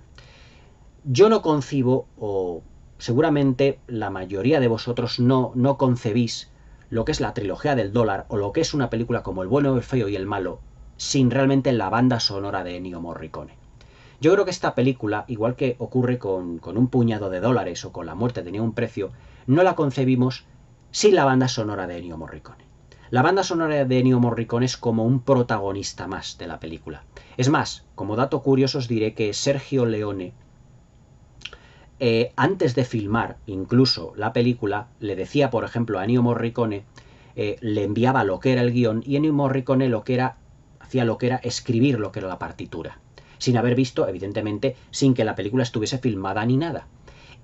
Yo no concibo, o seguramente la mayoría de vosotros no, no concebís, lo que es la trilogía del dólar o lo que es una película como El bueno, el feo y el malo, sin realmente la banda sonora de Ennio Morricone. Yo creo que esta película, igual que ocurre con, un puñado de dólares o con La muerte tenía un precio, no la concebimos sin la banda sonora de Ennio Morricone. La banda sonora de Ennio Morricone es como un protagonista más de la película. Es más, como dato curioso os diré que Sergio Leone eh, antes de filmar incluso la película, le decía, por ejemplo, a Ennio Morricone, eh, le enviaba lo que era el guión y Ennio Morricone lo que era, hacía lo que era escribir lo que era la partitura, sin haber visto, evidentemente, sin que la película estuviese filmada ni nada.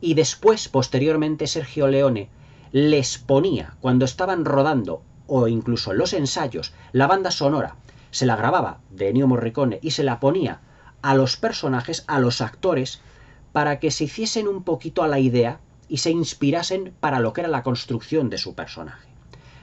Y después, posteriormente, Sergio Leone les ponía, cuando estaban rodando o incluso en los ensayos, la banda sonora, se la grababa de Ennio Morricone y se la ponía a los personajes, a los actores, para que se hiciesen un poquito a la idea y se inspirasen para lo que era la construcción de su personaje.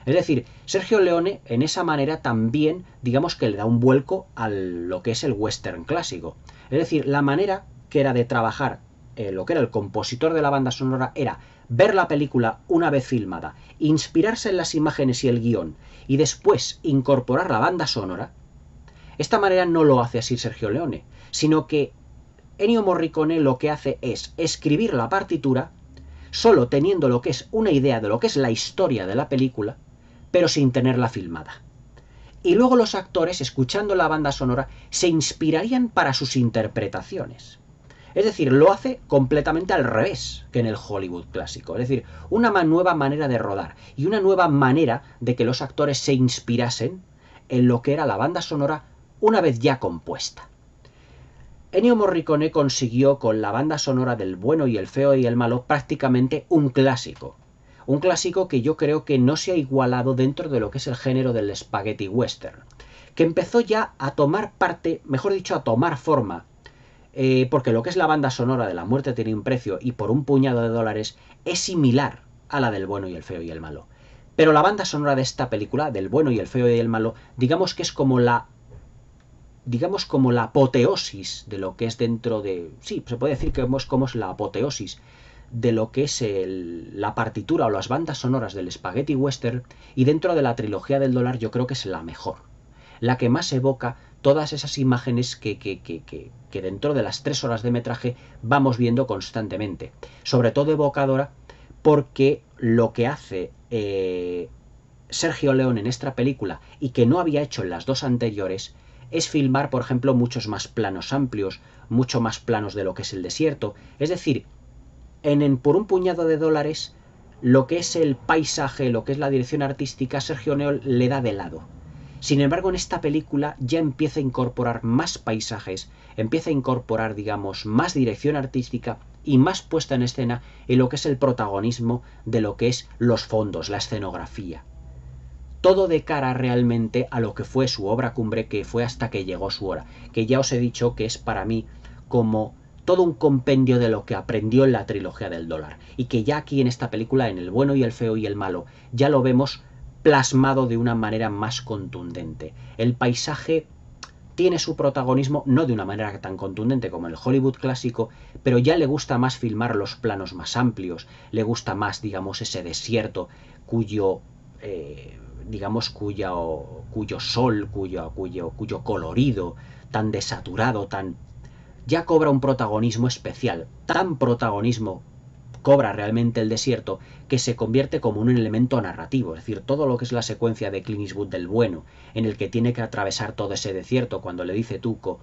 Es decir, Sergio Leone en esa manera también, digamos que le da un vuelco a lo que es el western clásico. Es decir, la manera que era de trabajar eh, lo que era el compositor de la banda sonora era ver la película una vez filmada, inspirarse en las imágenes y el guión y después incorporar la banda sonora. Esta manera no lo hace así Sergio Leone, sino que Ennio Morricone lo que hace es escribir la partitura, solo teniendo lo que es una idea de lo que es la historia de la película, pero sin tenerla filmada. Y luego los actores, escuchando la banda sonora, se inspirarían para sus interpretaciones. Es decir, lo hace completamente al revés que en el Hollywood clásico. Es decir, una nueva manera de rodar y una nueva manera de que los actores se inspirasen en lo que era la banda sonora una vez ya compuesta. Ennio Morricone consiguió con la banda sonora del bueno y el feo y el malo prácticamente un clásico. Un clásico que yo creo que no se ha igualado dentro de lo que es el género del spaghetti western, que empezó ya a tomar parte, mejor dicho, a tomar forma, eh, porque lo que es la banda sonora de La muerte tiene un precio y por un puñado de dólares es similar a la del bueno y el feo y el malo. Pero la banda sonora de esta película, del bueno y el feo y el malo, digamos que es como la digamos, como la apoteosis de lo que es dentro de... Sí, se puede decir que es como la apoteosis de lo que es el, la partitura o las bandas sonoras del Spaghetti Western y dentro de la trilogía del dólar yo creo que es la mejor, la que más evoca todas esas imágenes que, que, que, que dentro de las tres horas de metraje vamos viendo constantemente, sobre todo evocadora porque lo que hace eh, Sergio León en esta película y que no había hecho en las dos anteriores es filmar, por ejemplo, muchos más planos amplios, mucho más planos de lo que es el desierto. Es decir, en, en, por un puñado de dólares, lo que es el paisaje, lo que es la dirección artística, Sergio Neol le da de lado. Sin embargo, en esta película ya empieza a incorporar más paisajes, empieza a incorporar, digamos, más dirección artística y más puesta en escena en lo que es el protagonismo de lo que es los fondos, la escenografía todo de cara realmente a lo que fue su obra cumbre, que fue hasta que llegó su hora, que ya os he dicho que es para mí como todo un compendio de lo que aprendió en la trilogía del dólar, y que ya aquí en esta película, en El bueno y el feo y el malo, ya lo vemos plasmado de una manera más contundente. El paisaje tiene su protagonismo no de una manera tan contundente como el Hollywood clásico, pero ya le gusta más filmar los planos más amplios, le gusta más, digamos, ese desierto cuyo eh, digamos, cuya, cuyo sol, cuyo, cuyo, cuyo colorido tan desaturado, tan ya cobra un protagonismo especial, tan protagonismo cobra realmente el desierto que se convierte como un elemento narrativo, es decir, todo lo que es la secuencia de Clint del bueno, en el que tiene que atravesar todo ese desierto cuando le dice Tuco,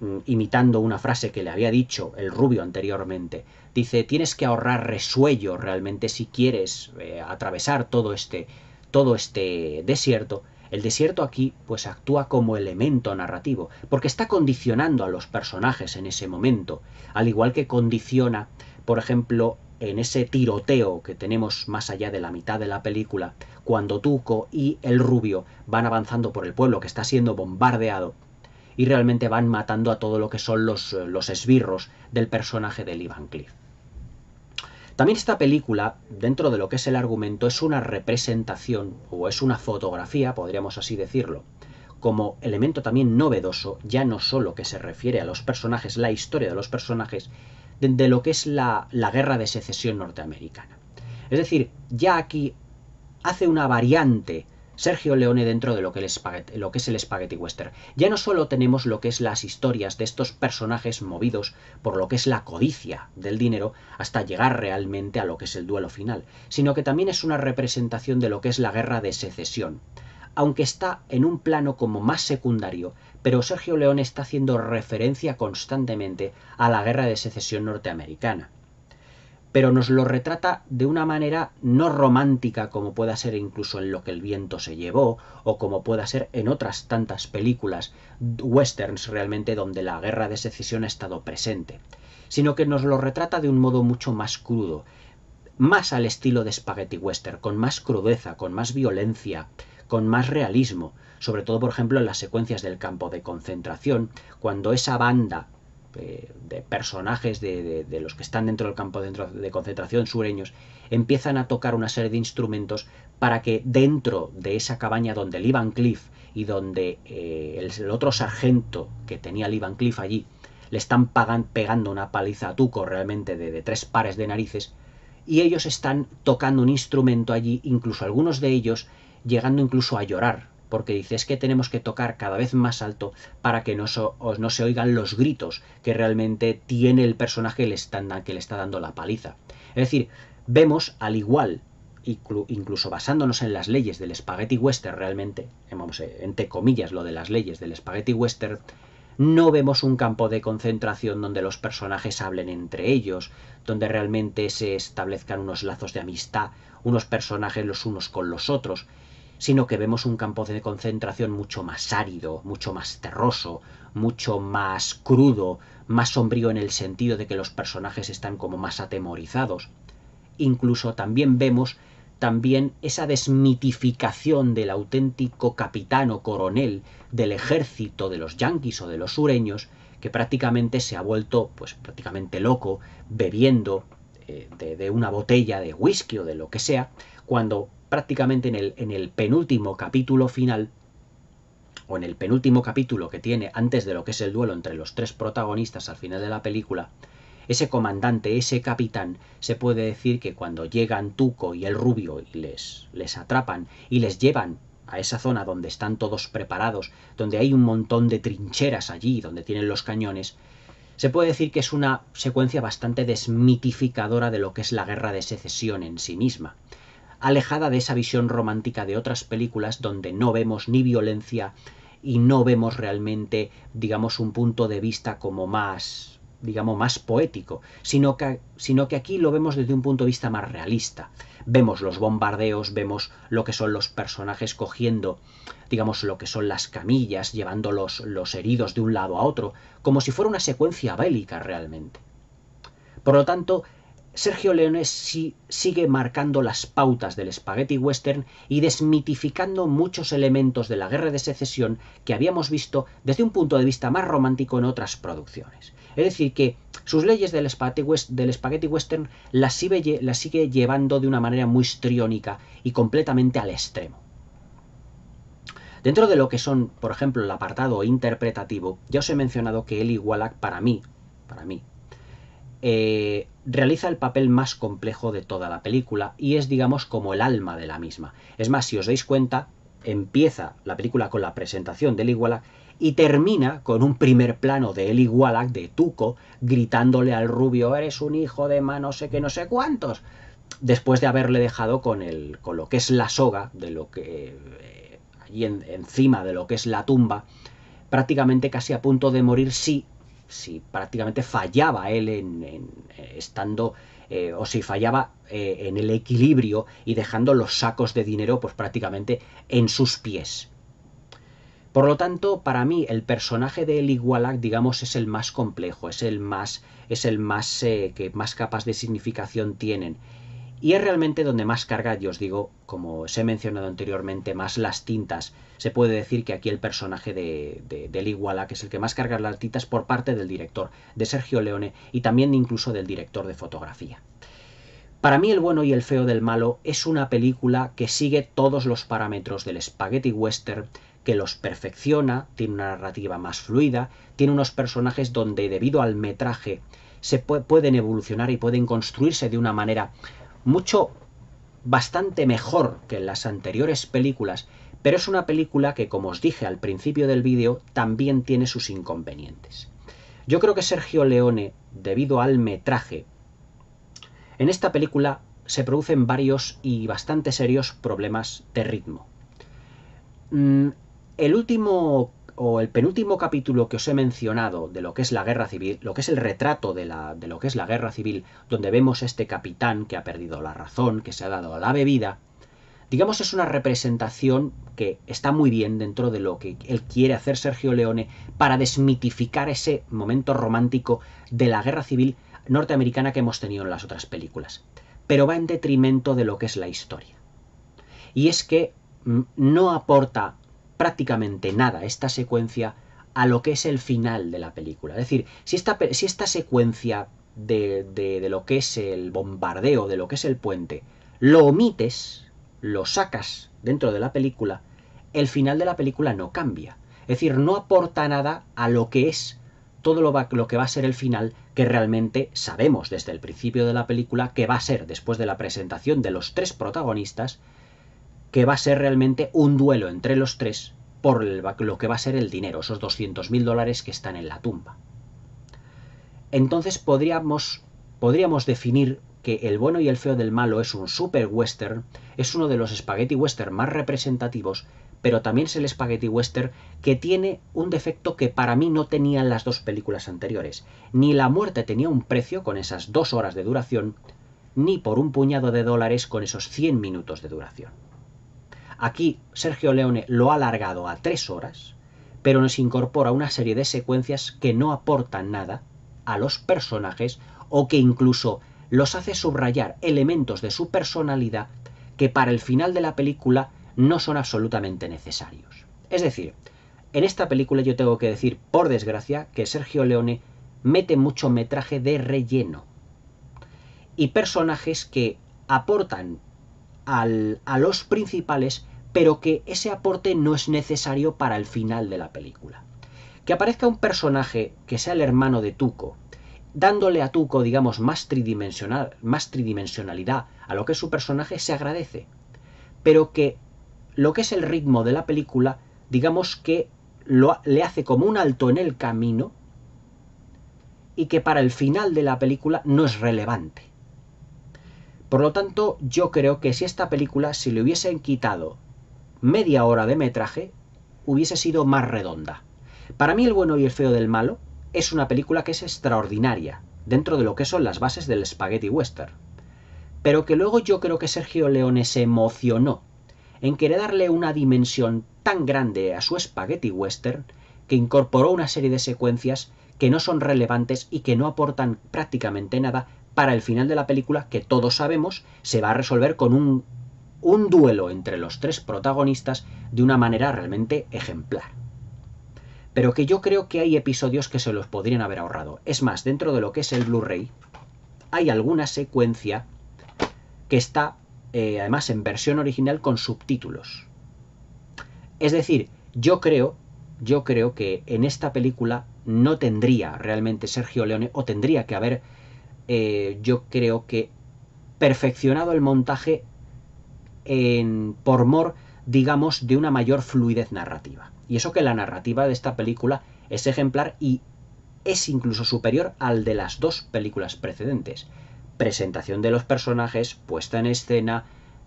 mm, imitando una frase que le había dicho el rubio anteriormente, dice, tienes que ahorrar resuello realmente si quieres eh, atravesar todo este todo este desierto, el desierto aquí pues actúa como elemento narrativo, porque está condicionando a los personajes en ese momento, al igual que condiciona, por ejemplo, en ese tiroteo que tenemos más allá de la mitad de la película, cuando Tuco y el rubio van avanzando por el pueblo que está siendo bombardeado y realmente van matando a todo lo que son los, eh, los esbirros del personaje de ivan Van también esta película, dentro de lo que es el argumento, es una representación o es una fotografía, podríamos así decirlo, como elemento también novedoso, ya no solo que se refiere a los personajes, la historia de los personajes, de, lo que es la, la guerra de secesión norteamericana. Es decir, ya aquí hace una variante Sergio Leone dentro de lo que, es el Spaghetti Western. Ya no solo tenemos lo que es las historias de estos personajes movidos por lo que es la codicia del dinero hasta llegar realmente a lo que es el duelo final, sino que también es una representación de lo que es la guerra de secesión aunque está en un plano como más secundario, pero Sergio Leone está haciendo referencia constantemente a la guerra de secesión norteamericana pero nos lo retrata de una manera no romántica como pueda ser incluso en lo que el viento se llevó o como pueda ser en otras tantas películas westerns realmente donde la guerra de secesión ha estado presente, sino que nos lo retrata de un modo mucho más crudo, más al estilo de Spaghetti Western, con más crudeza, con más violencia, con más realismo, sobre todo por ejemplo en las secuencias del campo de concentración, cuando esa banda eh, de personajes de, los que están dentro del campo dentro de concentración sureños empiezan a tocar una serie de instrumentos para que dentro de esa cabaña donde el Ivan Cliff y donde eh, el, otro sargento que tenía el Ivan Cliff allí le están pegando una paliza a Tuco realmente de tres pares de narices y ellos están tocando un instrumento allí, incluso algunos de ellos llegando incluso a llorar porque dice es que tenemos que tocar cada vez más alto para que no, se oigan los gritos que realmente tiene el personaje que le, está dando la paliza. Es decir, vemos al igual incluso basándonos en las leyes del spaghetti western realmente, vamos, entre comillas lo de las leyes del spaghetti western, no vemos un campo de concentración donde los personajes hablen entre ellos, donde realmente se establezcan unos lazos de amistad, unos personajes los unos con los otros, sino que vemos un campo de concentración mucho más árido, mucho más terroso, mucho más crudo, más sombrío en el sentido de que los personajes están como más atemorizados. Incluso también vemos también esa desmitificación del auténtico capitán o coronel del ejército de los yanquis o de los sureños, que prácticamente se ha vuelto pues prácticamente loco bebiendo eh, de, de una botella de whisky o de lo que sea, cuando prácticamente en el, penúltimo capítulo final, o en el penúltimo capítulo que tiene antes de lo que es el duelo entre los tres protagonistas al final de la película, ese comandante, ese capitán, se puede decir que cuando llegan Tuco y el rubio y les, les atrapan y les llevan a esa zona donde están todos preparados, donde hay un montón de trincheras allí, donde tienen los cañones, se puede decir que es una secuencia bastante desmitificadora de lo que es la guerra de secesión en sí misma alejada de esa visión romántica de otras películas donde no vemos ni violencia y no vemos realmente, digamos, un punto de vista como más, digamos, más poético, sino que, sino que aquí lo vemos desde un punto de vista más realista. Vemos los bombardeos, vemos lo que son los personajes cogiendo, digamos, lo que son las camillas, llevando los, los heridos de un lado a otro, como si fuera una secuencia bélica realmente. Por lo tanto, Sergio Leones sigue marcando las pautas del spaghetti western y desmitificando muchos elementos de la guerra de secesión que habíamos visto desde un punto de vista más romántico en otras producciones. Es decir, que sus leyes del spaghetti, western las sigue, llevando de una manera muy histriónica y completamente al extremo. Dentro de lo que son, por ejemplo, el apartado interpretativo, ya os he mencionado que El Wallach, para mí, para mí, eh, realiza el papel más complejo de toda la película y es, digamos, como el alma de la misma. Es más, si os dais cuenta, empieza la película con la presentación del Igualac y termina con un primer plano de El Igualac, de Tuco, gritándole al rubio, eres un hijo de mano, no sé qué, no sé cuántos, después de haberle dejado con, el, lo que es la soga, de lo que... Eh, allí encima de lo que es la tumba, prácticamente casi a punto de morir sí si prácticamente fallaba él en, eh, estando eh, o si fallaba eh, en el equilibrio y dejando los sacos de dinero pues prácticamente en sus pies. Por lo tanto, para mí el personaje de El Igualac, digamos, es el más complejo, es el más, es el más que más capas de significación tienen y es realmente donde más carga, yo os digo, como os he mencionado anteriormente, más las tintas. Se puede decir que aquí el personaje de, de, del Iguala, que es el que más carga las tintas por parte del director, de Sergio Leone, y también incluso del director de fotografía. Para mí El bueno y el feo del malo es una película que sigue todos los parámetros del spaghetti western, que los perfecciona, tiene una narrativa más fluida, tiene unos personajes donde debido al metraje se pueden evolucionar y pueden construirse de una manera mucho, bastante mejor que en las anteriores películas, pero es una película que, como os dije al principio del vídeo, también tiene sus inconvenientes. Yo creo que Sergio Leone, debido al metraje, en esta película se producen varios y bastante serios problemas de ritmo. Mm, el último o el penúltimo capítulo que os he mencionado de lo que es la guerra civil, lo que es el retrato de, lo que es la guerra civil, donde vemos este capitán que ha perdido la razón, que se ha dado a la bebida, digamos es una representación que está muy bien dentro de lo que él quiere hacer Sergio Leone para desmitificar ese momento romántico de la guerra civil norteamericana que hemos tenido en las otras películas. Pero va en detrimento de lo que es la historia. Y es que mm, no aporta prácticamente nada esta secuencia a lo que es el final de la película. Es decir, si esta, si esta secuencia de, de, lo que es el bombardeo, de lo que es el puente, lo omites, lo sacas dentro de la película, el final de la película no cambia. Es decir, no aporta nada a lo que es todo lo, lo, que va a ser el final que realmente sabemos desde el principio de la película que va a ser después de la presentación de los tres protagonistas que va a ser realmente un duelo entre los tres por lo que va a ser el dinero, esos 200.000 dólares que están en la tumba. Entonces podríamos, definir que El bueno y el feo del malo es un super western, es uno de los spaghetti western más representativos, pero también es el spaghetti western que tiene un defecto que para mí no tenían las dos películas anteriores. Ni la muerte tenía un precio con esas dos horas de duración, ni por un puñado de dólares con esos 100 minutos de duración. Aquí Sergio Leone lo ha alargado a tres horas, pero nos incorpora una serie de secuencias que no aportan nada a los personajes o que incluso los hace subrayar elementos de su personalidad que para el final de la película no son absolutamente necesarios. Es decir, en esta película yo tengo que decir, por desgracia, que Sergio Leone mete mucho metraje de relleno y personajes que aportan a los principales pero que ese aporte no es necesario para el final de la película. Que aparezca un personaje que sea el hermano de Tuco, dándole a Tuco, digamos, más, tridimensional, más tridimensionalidad a lo que es su personaje, se agradece. Pero que lo que es el ritmo de la película, digamos que lo, le hace como un alto en el camino y que para el final de la película no es relevante. Por lo tanto, yo creo que si esta película se le hubiesen quitado media hora de metraje hubiese sido más redonda. Para mí El bueno y el feo del malo es una película que es extraordinaria dentro de lo que son las bases del spaghetti western. Pero que luego yo creo que Sergio Leone se emocionó en querer darle una dimensión tan grande a su spaghetti western que incorporó una serie de secuencias que no son relevantes y que no aportan prácticamente nada para el final de la película que todos sabemos se va a resolver con un un duelo entre los tres protagonistas de una manera realmente ejemplar. Pero que yo creo que hay episodios que se los podrían haber ahorrado. Es más, dentro de lo que es el Blu-ray, hay alguna secuencia que está, eh, además, en versión original con subtítulos. Es decir, yo creo, yo creo que en esta película no tendría realmente Sergio Leone, o tendría que haber, eh, yo creo que, perfeccionado el montaje en, por mor, digamos, de una mayor fluidez narrativa. Y eso que la narrativa de esta película es ejemplar y es incluso superior al de las dos películas precedentes. Presentación de los personajes, puesta en escena,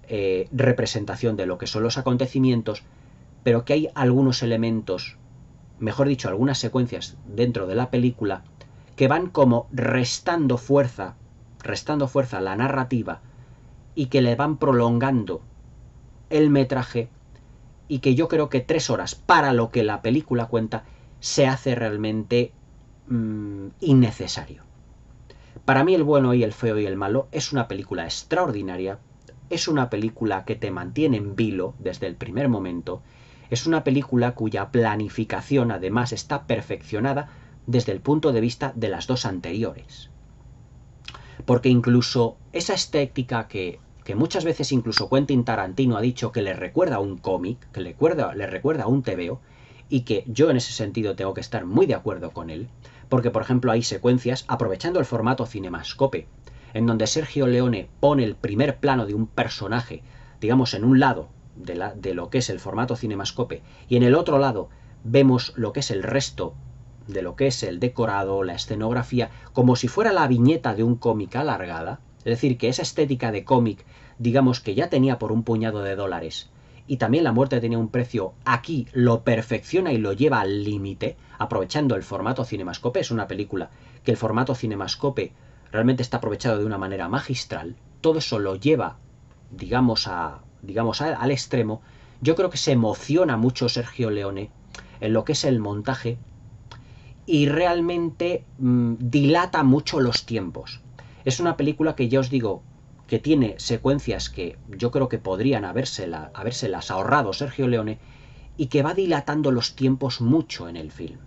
eh, representación de lo que son los acontecimientos, pero que hay algunos elementos, mejor dicho, algunas secuencias dentro de la película que van como restando fuerza, restando fuerza a la narrativa, y que le van prolongando el metraje y que yo creo que tres horas para lo que la película cuenta se hace realmente mm, innecesario. Para mí el bueno y el feo y el malo es una película extraordinaria, es una película que te mantiene en vilo desde el primer momento, es una película cuya planificación además está perfeccionada desde el punto de vista de las dos anteriores. Porque incluso esa estética que, muchas veces incluso Quentin Tarantino ha dicho que le recuerda a un cómic, que le recuerda, le recuerda a un TVO, y que yo en ese sentido tengo que estar muy de acuerdo con él, porque por ejemplo hay secuencias, aprovechando el formato cinemascope, en donde Sergio Leone pone el primer plano de un personaje, digamos, en un lado de, la, de lo que es el formato cinemascope, y en el otro lado vemos lo que es el resto de lo que es el decorado, la escenografía, como si fuera la viñeta de un cómic alargada, es decir, que esa estética de cómic, digamos que ya tenía por un puñado de dólares, y también la muerte tenía un precio, aquí lo perfecciona y lo lleva al límite, aprovechando el formato cinemascope, es una película que el formato cinemascope realmente está aprovechado de una manera magistral, todo eso lo lleva, digamos, a, digamos al extremo, yo creo que se emociona mucho Sergio Leone en lo que es el montaje y realmente mm, dilata mucho los tiempos. Es una película que ya os digo que tiene secuencias que yo creo que podrían habérsela, habérselas ahorrado Sergio Leone y que va dilatando los tiempos mucho en el film.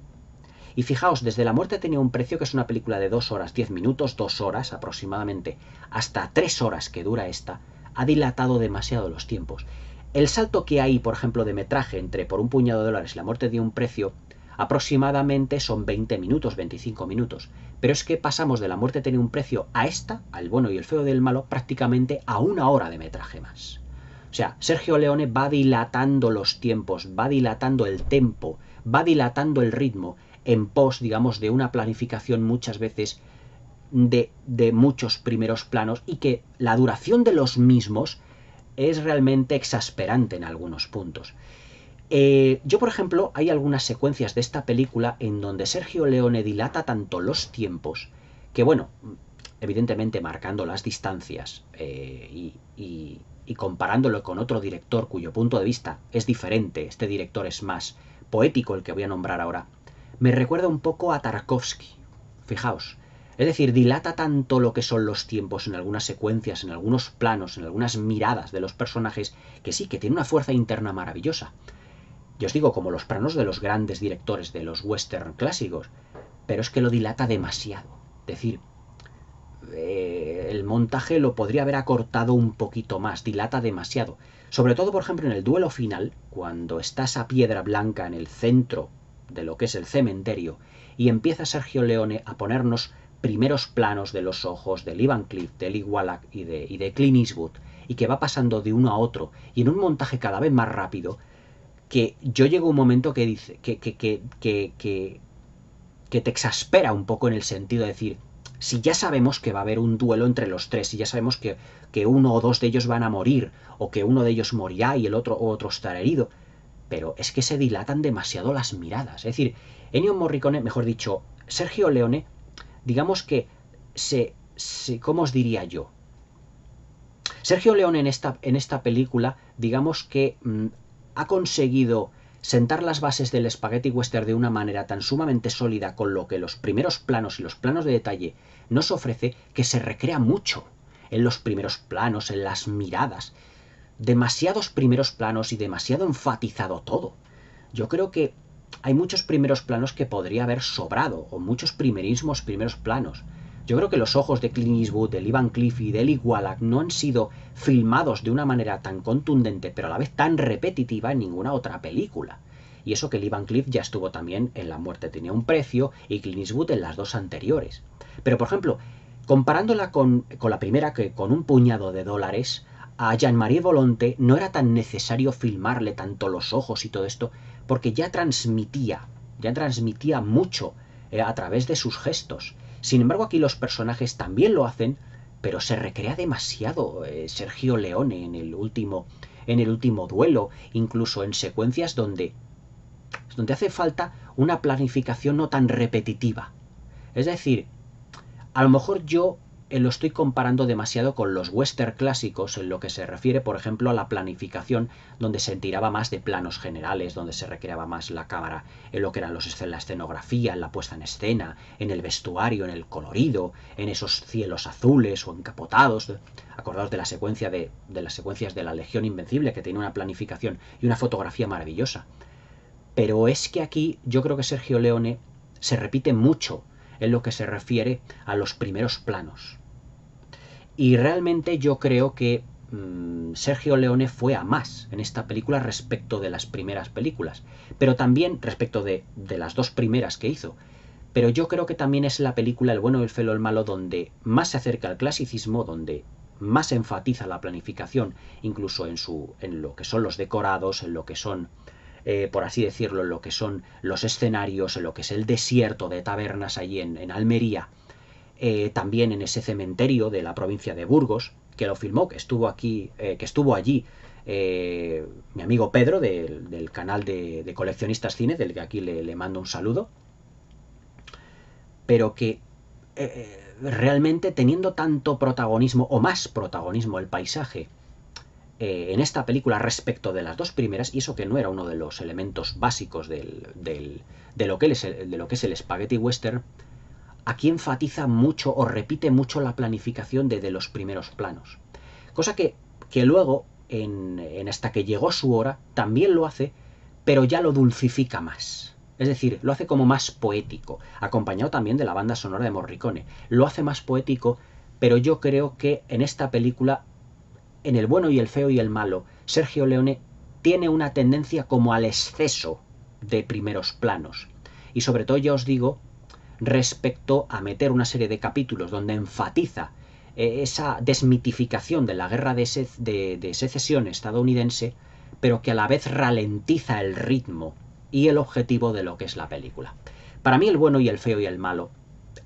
Y fijaos, desde La muerte tenía un precio que es una película de 2 horas 10 minutos, 2 horas aproximadamente, hasta 3 horas que dura esta, ha dilatado demasiado los tiempos. El salto que hay, por ejemplo, de metraje entre Por un puñado de dólares y La muerte de un precio aproximadamente son 20 minutos, 25 minutos. Pero es que pasamos de la muerte tener un precio a esta, al bueno y el feo del malo, prácticamente a una hora de metraje más. O sea, Sergio Leone va dilatando los tiempos, va dilatando el tempo, va dilatando el ritmo, en pos, digamos, de una planificación muchas veces de, de muchos primeros planos y que la duración de los mismos es realmente exasperante en algunos puntos. Eh, yo, por ejemplo, hay algunas secuencias de esta película en donde Sergio Leone dilata tanto los tiempos que, bueno, evidentemente marcando las distancias eh, y, y, comparándolo con otro director cuyo punto de vista es diferente, este director es más poético el que voy a nombrar ahora, me recuerda un poco a Tarkovsky. Fijaos. Es decir, dilata tanto lo que son los tiempos en algunas secuencias, en algunos planos, en algunas miradas de los personajes, que sí, que tiene una fuerza interna maravillosa yo os digo, como los planos de los grandes directores de los western clásicos, pero es que lo dilata demasiado. Es decir, eh, el montaje lo podría haber acortado un poquito más, dilata demasiado. Sobre todo, por ejemplo, en el duelo final, cuando está esa piedra blanca en el centro de lo que es el cementerio, y empieza Sergio Leone a ponernos primeros planos de los ojos de Ivan Cliff, de Lee y de, y de Clint Eastwood, y que va pasando de uno a otro, y en un montaje cada vez más rápido, que yo llego a un momento que dice que, que, que, que, que te exaspera un poco en el sentido de decir, si ya sabemos que va a haber un duelo entre los tres, si ya sabemos que, uno o dos de ellos van a morir, o que uno de ellos morirá y el otro o otro estará herido, pero es que se dilatan demasiado las miradas. Es decir, Ennio Morricone, mejor dicho, Sergio Leone, digamos que se, se ¿cómo os diría yo? Sergio Leone en esta, en esta película, digamos que mm, ha conseguido sentar las bases del spaghetti western de una manera tan sumamente sólida con lo que los primeros planos y los planos de detalle nos ofrece que se recrea mucho en los primeros planos, en las miradas. Demasiados primeros planos y demasiado enfatizado todo. Yo creo que hay muchos primeros planos que podría haber sobrado, o muchos primerismos primeros planos. Yo creo que los ojos de Clint Eastwood, Ivan Cliff y de Lee Wallach no han sido filmados de una manera tan contundente, pero a la vez tan repetitiva en ninguna otra película. Y eso que el Ivan Cliff ya estuvo también en La muerte tenía un precio y Clint Eastwood en las dos anteriores. Pero por ejemplo, comparándola con, la primera, que con un puñado de dólares, a Jean-Marie Volonte no era tan necesario filmarle tanto los ojos y todo esto, porque ya transmitía, ya transmitía mucho eh, a través de sus gestos. Sin embargo, aquí los personajes también lo hacen, pero se recrea demasiado eh, Sergio Leone en el último en el último duelo, incluso en secuencias donde donde hace falta una planificación no tan repetitiva. Es decir, a lo mejor yo eh, lo estoy comparando demasiado con los western clásicos en lo que se refiere, por ejemplo, a la planificación, donde se tiraba más de planos generales, donde se recreaba más la cámara en lo que eran los, la escenografía, en la puesta en escena, en el vestuario, en el colorido, en esos cielos azules o encapotados. Acordaos de la secuencia de, de las secuencias de la Legión Invencible, que tiene una planificación y una fotografía maravillosa. Pero es que aquí yo creo que Sergio Leone se repite mucho en lo que se refiere a los primeros planos. Y realmente yo creo que mm, Sergio Leone fue a más en esta película respecto de las primeras películas, pero también respecto de, las dos primeras que hizo. Pero yo creo que también es la película El bueno, el felo, el malo, donde más se acerca al clasicismo, donde más enfatiza la planificación, incluso en, su, en lo que son los decorados, en lo que son eh, por así decirlo, en lo que son los escenarios, en lo que es el desierto de tabernas allí en, Almería, eh, también en ese cementerio de la provincia de Burgos, que lo filmó, que estuvo aquí, eh, que estuvo allí mi amigo Pedro del, canal de, Coleccionistas Cine, del que aquí le mando un saludo, pero que realmente teniendo tanto protagonismo o más protagonismo el paisaje, eh, en esta película respecto de las dos primeras, y eso que no era uno de los elementos básicos del, de, lo que es el, de lo que es el spaghetti western, aquí enfatiza mucho o repite mucho la planificación de, los primeros planos. Cosa que, que luego, en, en hasta que llegó su hora, también lo hace, pero ya lo dulcifica más. Es decir, lo hace como más poético, acompañado también de la banda sonora de Morricone. Lo hace más poético, pero yo creo que en esta película en El bueno y el feo y el malo, Sergio Leone tiene una tendencia como al exceso de primeros planos. Y sobre todo ya os digo, respecto a meter una serie de capítulos donde enfatiza eh, esa desmitificación de la guerra de, secesión estadounidense, pero que a la vez ralentiza el ritmo y el objetivo de lo que es la película. Para mí el bueno y el feo y el malo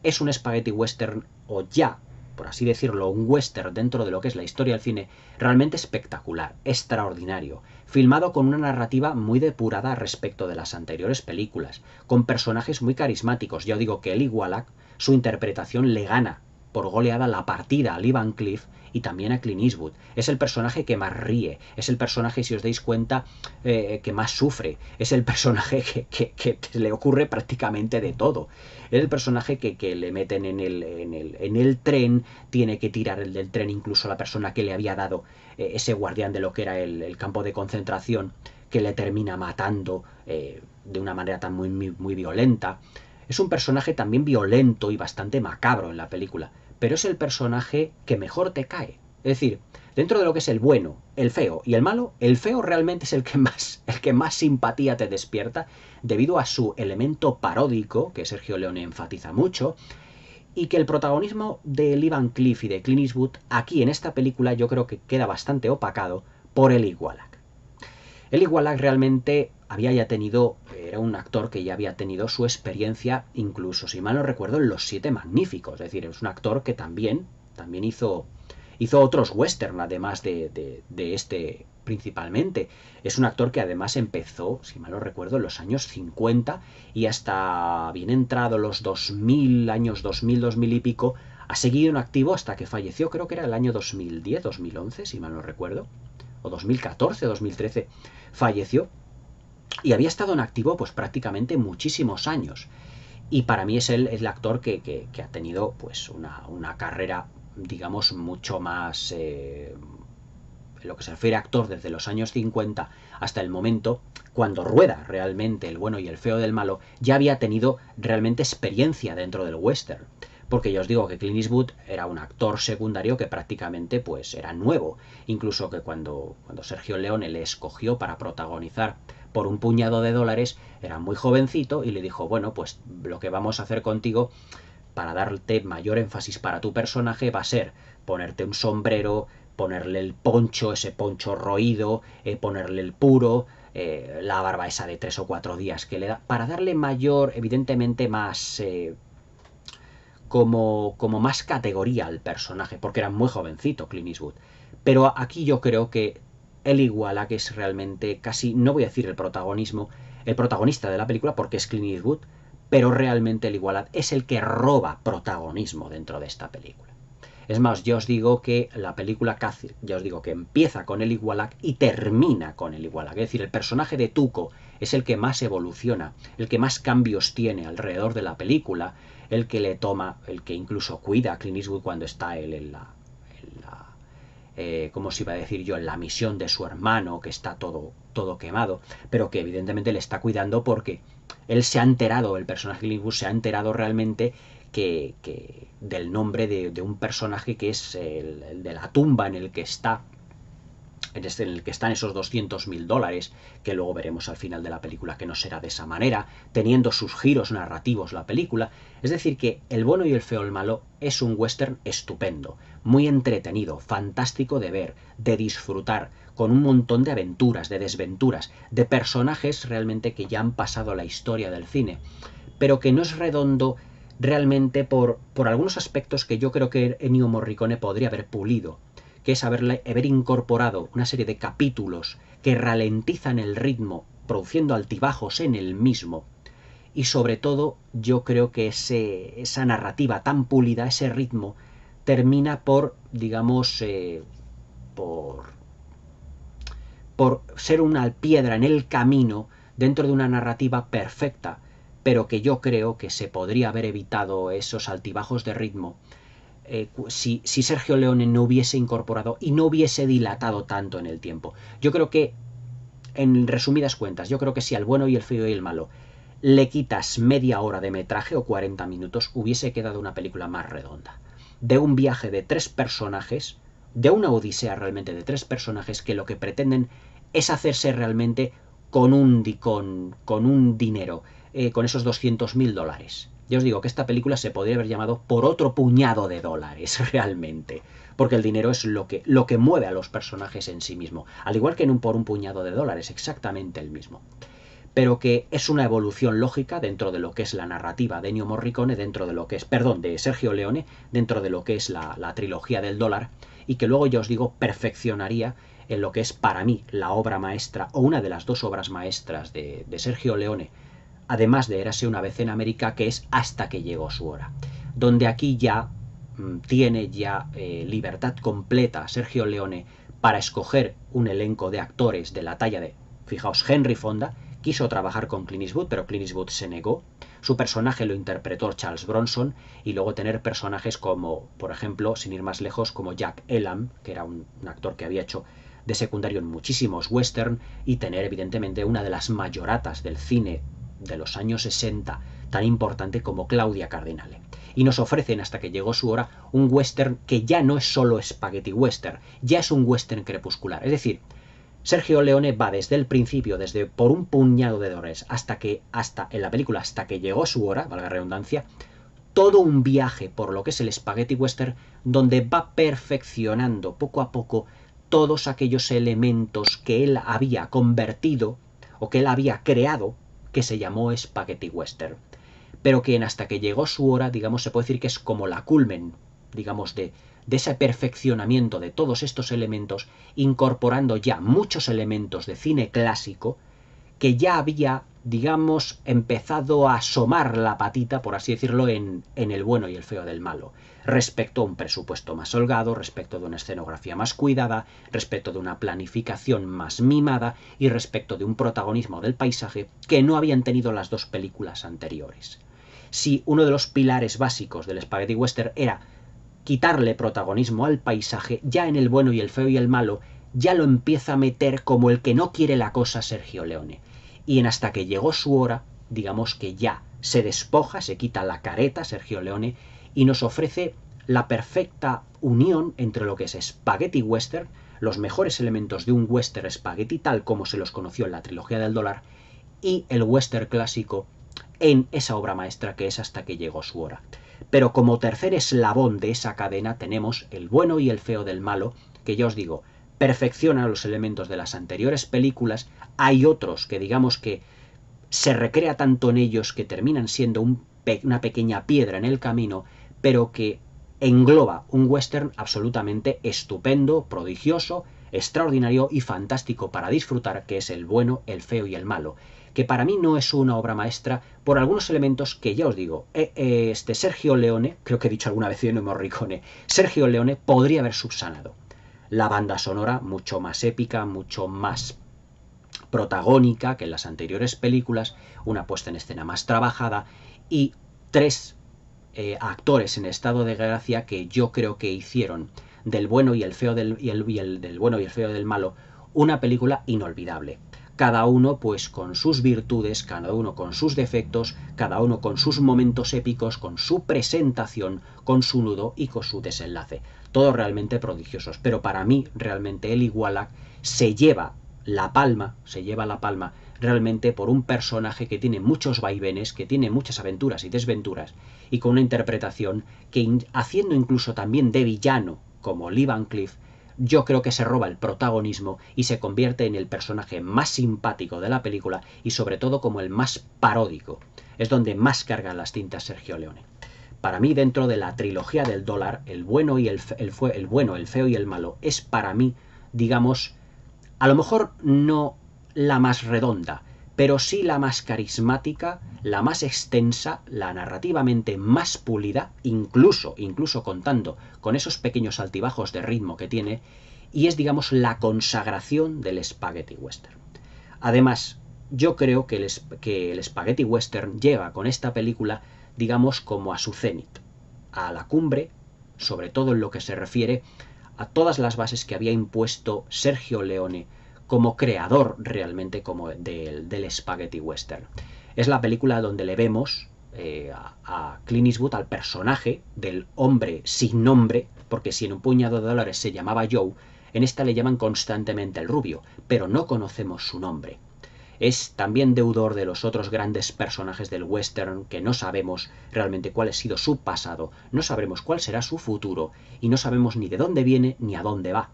es un spaghetti western o ya por así decirlo, un western dentro de lo que es la historia del cine, realmente espectacular, extraordinario, filmado con una narrativa muy depurada respecto de las anteriores películas, con personajes muy carismáticos. Yo digo que el Wallach, su interpretación le gana por goleada la partida a Lee Cliff y también a Clint Eastwood. Es el personaje que más ríe, es el personaje, si os dais cuenta, eh, que más sufre, es el personaje que, le ocurre prácticamente de todo. Es el personaje que, le meten en el, tren, tiene que tirar el del tren incluso la persona que le había dado eh, ese guardián de lo que era el, el, campo de concentración, que le termina matando eh, de una manera tan muy, muy violenta. Es un personaje también violento y bastante macabro en la película pero es el personaje que mejor te cae. Es decir, dentro de lo que es el bueno, el feo y el malo, el feo realmente es el que más, el que más simpatía te despierta debido a su elemento paródico, que Sergio Leone enfatiza mucho, y que el protagonismo de Lee Cliff y de Clint Eastwood aquí en esta película yo creo que queda bastante opacado por el Igualak. El Igualak realmente había ya tenido, era un actor que ya había tenido su experiencia, incluso, si mal no recuerdo, en Los Siete Magníficos. Es decir, es un actor que también, también hizo, hizo otros western, además de, de, de este principalmente. Es un actor que además empezó, si mal no recuerdo, en los años 50 y hasta bien entrado los 2000, años 2000, 2000 y pico, ha seguido en activo hasta que falleció, creo que era el año 2010, 2011, si mal no recuerdo, o 2014, 2013, falleció y había estado en activo pues prácticamente muchísimos años. Y para mí es el, el actor que, ha tenido pues una, carrera, digamos, mucho más... en eh, lo que se refiere a actor desde los años 50 hasta el momento, cuando rueda realmente el bueno y el feo del malo, ya había tenido realmente experiencia dentro del western. Porque yo os digo que Clint Eastwood era un actor secundario que prácticamente pues era nuevo. Incluso que cuando, cuando Sergio Leone le escogió para protagonizar por un puñado de dólares, era muy jovencito y le dijo, bueno, pues lo que vamos a hacer contigo para darte mayor énfasis para tu personaje va a ser ponerte un sombrero, ponerle el poncho, ese poncho roído, eh, ponerle el puro, eh, la barba esa de tres o cuatro días que le da, para darle mayor, evidentemente más... Eh, como, como más categoría al personaje, porque era muy jovencito Clint Eastwood. Pero aquí yo creo que el iguala, que es realmente casi, no voy a decir el protagonismo, el protagonista de la película, porque es Clint Eastwood, pero realmente el igualad es el que roba protagonismo dentro de esta película. Es más, yo os digo que la película casi, ya os digo que empieza con el Igualac y termina con el Igualac. Es decir, el personaje de Tuco es el que más evoluciona, el que más cambios tiene alrededor de la película, el que le toma, el que incluso cuida a Clint Eastwood cuando está él en la, eh, como si iba a decir yo, en la misión de su hermano, que está todo, todo quemado, pero que evidentemente le está cuidando porque él se ha enterado, el personaje Lingus se ha enterado realmente que, que del nombre de, un personaje que es el, de la tumba en el que está en este, el que están esos 200 mil dólares, que luego veremos al final de la película que no será de esa manera, teniendo sus giros narrativos la película, es decir, que El bueno y el feo, el malo es un western estupendo, muy entretenido, fantástico de ver, de disfrutar, con un montón de aventuras, de desventuras, de personajes realmente que ya han pasado la historia del cine, pero que no es redondo realmente por, por algunos aspectos que yo creo que Ennio Morricone podría haber pulido, que es haber incorporado una serie de capítulos que ralentizan el ritmo, produciendo altibajos en el mismo, y sobre todo yo creo que esa narrativa tan pulida, ese ritmo, termina por, digamos, eh, por, por ser una piedra en el camino dentro de una narrativa perfecta, pero que yo creo que se podría haber evitado esos altibajos de ritmo eh, si, Sergio Leone no hubiese incorporado y no hubiese dilatado tanto en el tiempo. Yo creo que, en resumidas cuentas, yo creo que si sí, al bueno y el frío y el malo le quitas media hora de metraje o 40 minutos, hubiese quedado una película más redonda. De un viaje de tres personajes, de una odisea realmente de tres personajes que lo que pretenden es hacerse realmente con un, con, con un dinero, eh, con esos 200.000 mil dólares. Yo os digo que esta película se podría haber llamado por otro puñado de dólares realmente, porque el dinero es lo que, lo que mueve a los personajes en sí mismo, al igual que en un por un puñado de dólares, exactamente el mismo pero que es una evolución lógica dentro de lo que es la narrativa de Morricone, dentro de lo que es, perdón, de Sergio Leone, dentro de lo que es la, trilogía del dólar, y que luego, ya os digo, perfeccionaría en lo que es para mí la obra maestra o una de las dos obras maestras de, Sergio Leone, además de Érase una vez en América, que es Hasta que llegó su hora, donde aquí ya mm, tiene ya eh, libertad completa Sergio Leone para escoger un elenco de actores de la talla de, fijaos, Henry Fonda, quiso trabajar con Clint Eastwood, pero Clint Eastwood se negó. Su personaje lo interpretó Charles Bronson y luego tener personajes como, por ejemplo, sin ir más lejos, como Jack Elam, que era un, un actor que había hecho de secundario en muchísimos western y tener evidentemente una de las mayoratas del cine de los años 60 tan importante como Claudia Cardinale. Y nos ofrecen hasta que llegó su hora un western que ya no es solo spaghetti western, ya es un western crepuscular. Es decir, Sergio Leone va desde el principio, desde por un puñado de dólares, hasta que, hasta en la película, hasta que llegó su hora, valga la redundancia, todo un viaje por lo que es el Spaghetti Western, donde va perfeccionando poco a poco todos aquellos elementos que él había convertido o que él había creado, que se llamó Spaghetti Western. Pero que en hasta que llegó su hora, digamos, se puede decir que es como la culmen, digamos, de, de ese perfeccionamiento de todos estos elementos, incorporando ya muchos elementos de cine clásico que ya había, digamos, empezado a asomar la patita, por así decirlo, en, el bueno y el feo del malo, respecto a un presupuesto más holgado, respecto de una escenografía más cuidada, respecto de una planificación más mimada y respecto de un protagonismo del paisaje que no habían tenido las dos películas anteriores si uno de los pilares básicos del Spaghetti Western era quitarle protagonismo al paisaje, ya en el bueno y el feo y el malo, ya lo empieza a meter como el que no quiere la cosa Sergio Leone. Y en hasta que llegó su hora, digamos que ya se despoja, se quita la careta Sergio Leone y nos ofrece la perfecta unión entre lo que es spaghetti western, los mejores elementos de un western spaghetti tal como se los conoció en la trilogía del dólar, y el western clásico en esa obra maestra que es hasta que llegó su hora. Pero como tercer eslabón de esa cadena tenemos el bueno y el feo del malo, que ya os digo, perfecciona los elementos de las anteriores películas. Hay otros que digamos que se recrea tanto en ellos que terminan siendo una pequeña piedra en el camino, pero que engloba un western absolutamente estupendo, prodigioso, extraordinario y fantástico para disfrutar, que es el bueno, el feo y el malo que para mí no es una obra maestra por algunos elementos que ya os digo, eh, eh, este Sergio Leone, creo que he dicho alguna vez no Morricone, Sergio Leone podría haber subsanado. La banda sonora mucho más épica, mucho más protagónica que en las anteriores películas, una puesta en escena más trabajada y tres eh, actores en estado de gracia que yo creo que hicieron del bueno y el feo del, y el, del bueno y el feo del malo una película inolvidable cada uno pues con sus virtudes, cada uno con sus defectos, cada uno con sus momentos épicos, con su presentación, con su nudo y con su desenlace. Todos realmente prodigiosos, pero para mí realmente el iguala se lleva la palma, se lleva la palma realmente por un personaje que tiene muchos vaivenes, que tiene muchas aventuras y desventuras, y con una interpretación que haciendo incluso también de villano, como Lee Van yo creo que se roba el protagonismo y se convierte en el personaje más simpático de la película y sobre todo como el más paródico. Es donde más cargan las tintas Sergio Leone. Para mí, dentro de la trilogía del dólar, el bueno y el, el bueno, el feo y el malo, es para mí, digamos, a lo mejor no la más redonda, pero sí la más carismática, la más extensa, la narrativamente más pulida, incluso, incluso contando con esos pequeños altibajos de ritmo que tiene, y es, digamos, la consagración del Spaghetti Western. Además, yo creo que el, que Spaghetti Western llega con esta película, digamos, como a su cenit, a la cumbre, sobre todo en lo que se refiere a todas las bases que había impuesto Sergio Leone como creador realmente como del, spaghetti western. Es la película donde le vemos eh, a, Clint Eastwood, al personaje del hombre sin nombre, porque si en un puñado de dólares se llamaba Joe, en esta le llaman constantemente el rubio, pero no conocemos su nombre. Es también deudor de los otros grandes personajes del western que no sabemos realmente cuál ha sido su pasado, no sabremos cuál será su futuro y no sabemos ni de dónde viene ni a dónde va.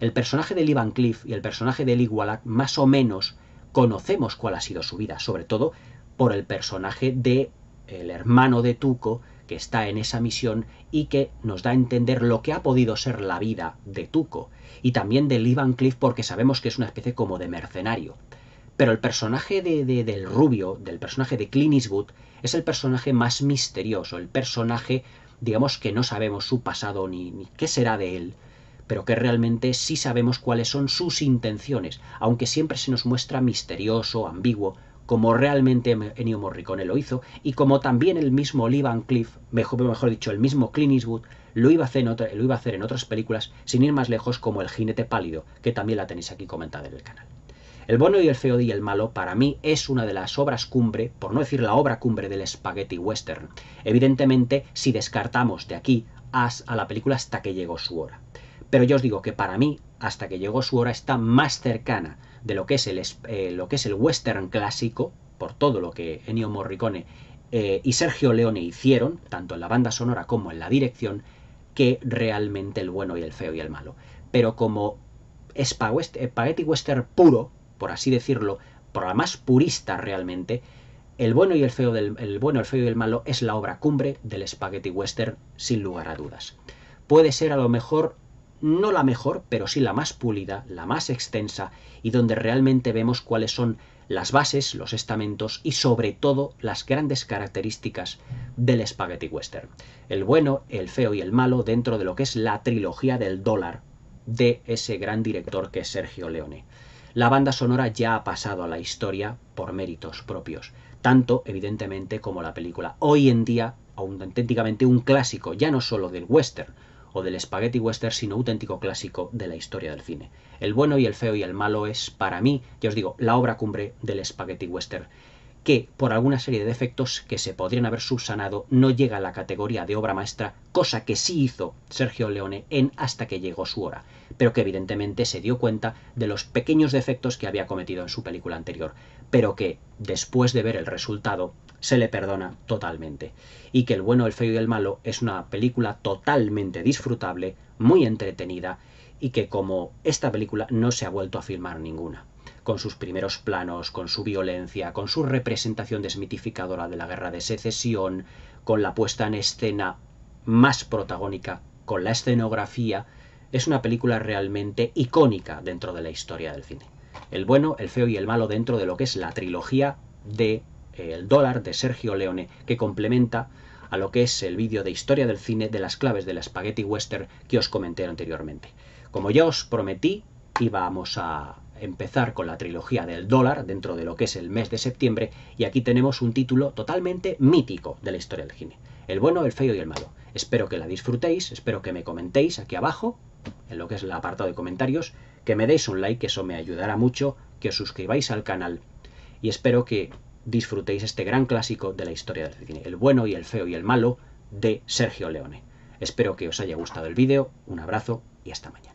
El personaje de Lee Cliff y el personaje de Lee más o menos conocemos cuál ha sido su vida, sobre todo por el personaje de el hermano de Tuco que está en esa misión y que nos da a entender lo que ha podido ser la vida de Tuco y también de Lee Cliff porque sabemos que es una especie como de mercenario. Pero el personaje de, del rubio, del personaje de Clint Eastwood, es el personaje más misterioso, el personaje, digamos que no sabemos su pasado ni, ni qué será de él, pero que realmente sí sabemos cuáles son sus intenciones, aunque siempre se nos muestra misterioso, ambiguo, como realmente Ennio Morricone lo hizo y como también el mismo Lee Van Cliff, mejor, dicho, el mismo Clint Eastwood, lo iba, a hacer en otras películas, sin ir más lejos, como El jinete pálido, que también la tenéis aquí comentada en el canal. El bueno y el feo y el malo para mí es una de las obras cumbre, por no decir la obra cumbre del spaghetti western. Evidentemente, si descartamos de aquí a la película hasta que llegó su hora. Pero yo os digo que para mí, hasta que llegó su hora, está más cercana de lo que es el, eh, lo que es el western clásico, por todo lo que Ennio Morricone eh, y Sergio Leone hicieron, tanto en la banda sonora como en la dirección, que realmente el bueno y el feo y el malo. Pero como spaghetti eh, western puro, por así decirlo, por la más purista realmente, el bueno y el feo del el bueno, el feo y el malo es la obra cumbre del spaghetti western sin lugar a dudas. Puede ser a lo mejor no la mejor, pero sí la más pulida, la más extensa y donde realmente vemos cuáles son las bases, los estamentos y sobre todo las grandes características del spaghetti western. El bueno, el feo y el malo dentro de lo que es la trilogía del dólar de ese gran director que es Sergio Leone. La banda sonora ya ha pasado a la historia por méritos propios, tanto evidentemente como la película. Hoy en día, auténticamente un clásico, ya no solo del western, o del spaghetti western, sino auténtico clásico de la historia del cine. El bueno y el feo y el malo es, para mí, ya os digo, la obra cumbre del spaghetti western, que, por alguna serie de defectos que se podrían haber subsanado, no llega a la categoría de obra maestra, cosa que sí hizo Sergio Leone en Hasta que llegó su hora, pero que evidentemente se dio cuenta de los pequeños defectos que había cometido en su película anterior, pero que, después de ver el resultado, se le perdona totalmente. Y que El bueno, el feo y el malo es una película totalmente disfrutable, muy entretenida, y que como esta película no se ha vuelto a filmar ninguna con sus primeros planos, con su violencia, con su representación desmitificadora de la guerra de secesión, con la puesta en escena más protagónica, con la escenografía, es una película realmente icónica dentro de la historia del cine. El bueno, el feo y el malo dentro de lo que es la trilogía de el dólar de Sergio Leone, que complementa a lo que es el vídeo de historia del cine de las claves del la Spaghetti Western que os comenté anteriormente. Como ya os prometí, íbamos a empezar con la trilogía del dólar dentro de lo que es el mes de septiembre y aquí tenemos un título totalmente mítico de la historia del cine. El bueno, el feo y el malo. Espero que la disfrutéis, espero que me comentéis aquí abajo, en lo que es el apartado de comentarios, que me deis un like, que eso me ayudará mucho, que os suscribáis al canal y espero que disfrutéis este gran clásico de la historia del cine, El bueno y el feo y el malo de Sergio Leone. Espero que os haya gustado el vídeo, un abrazo y hasta mañana.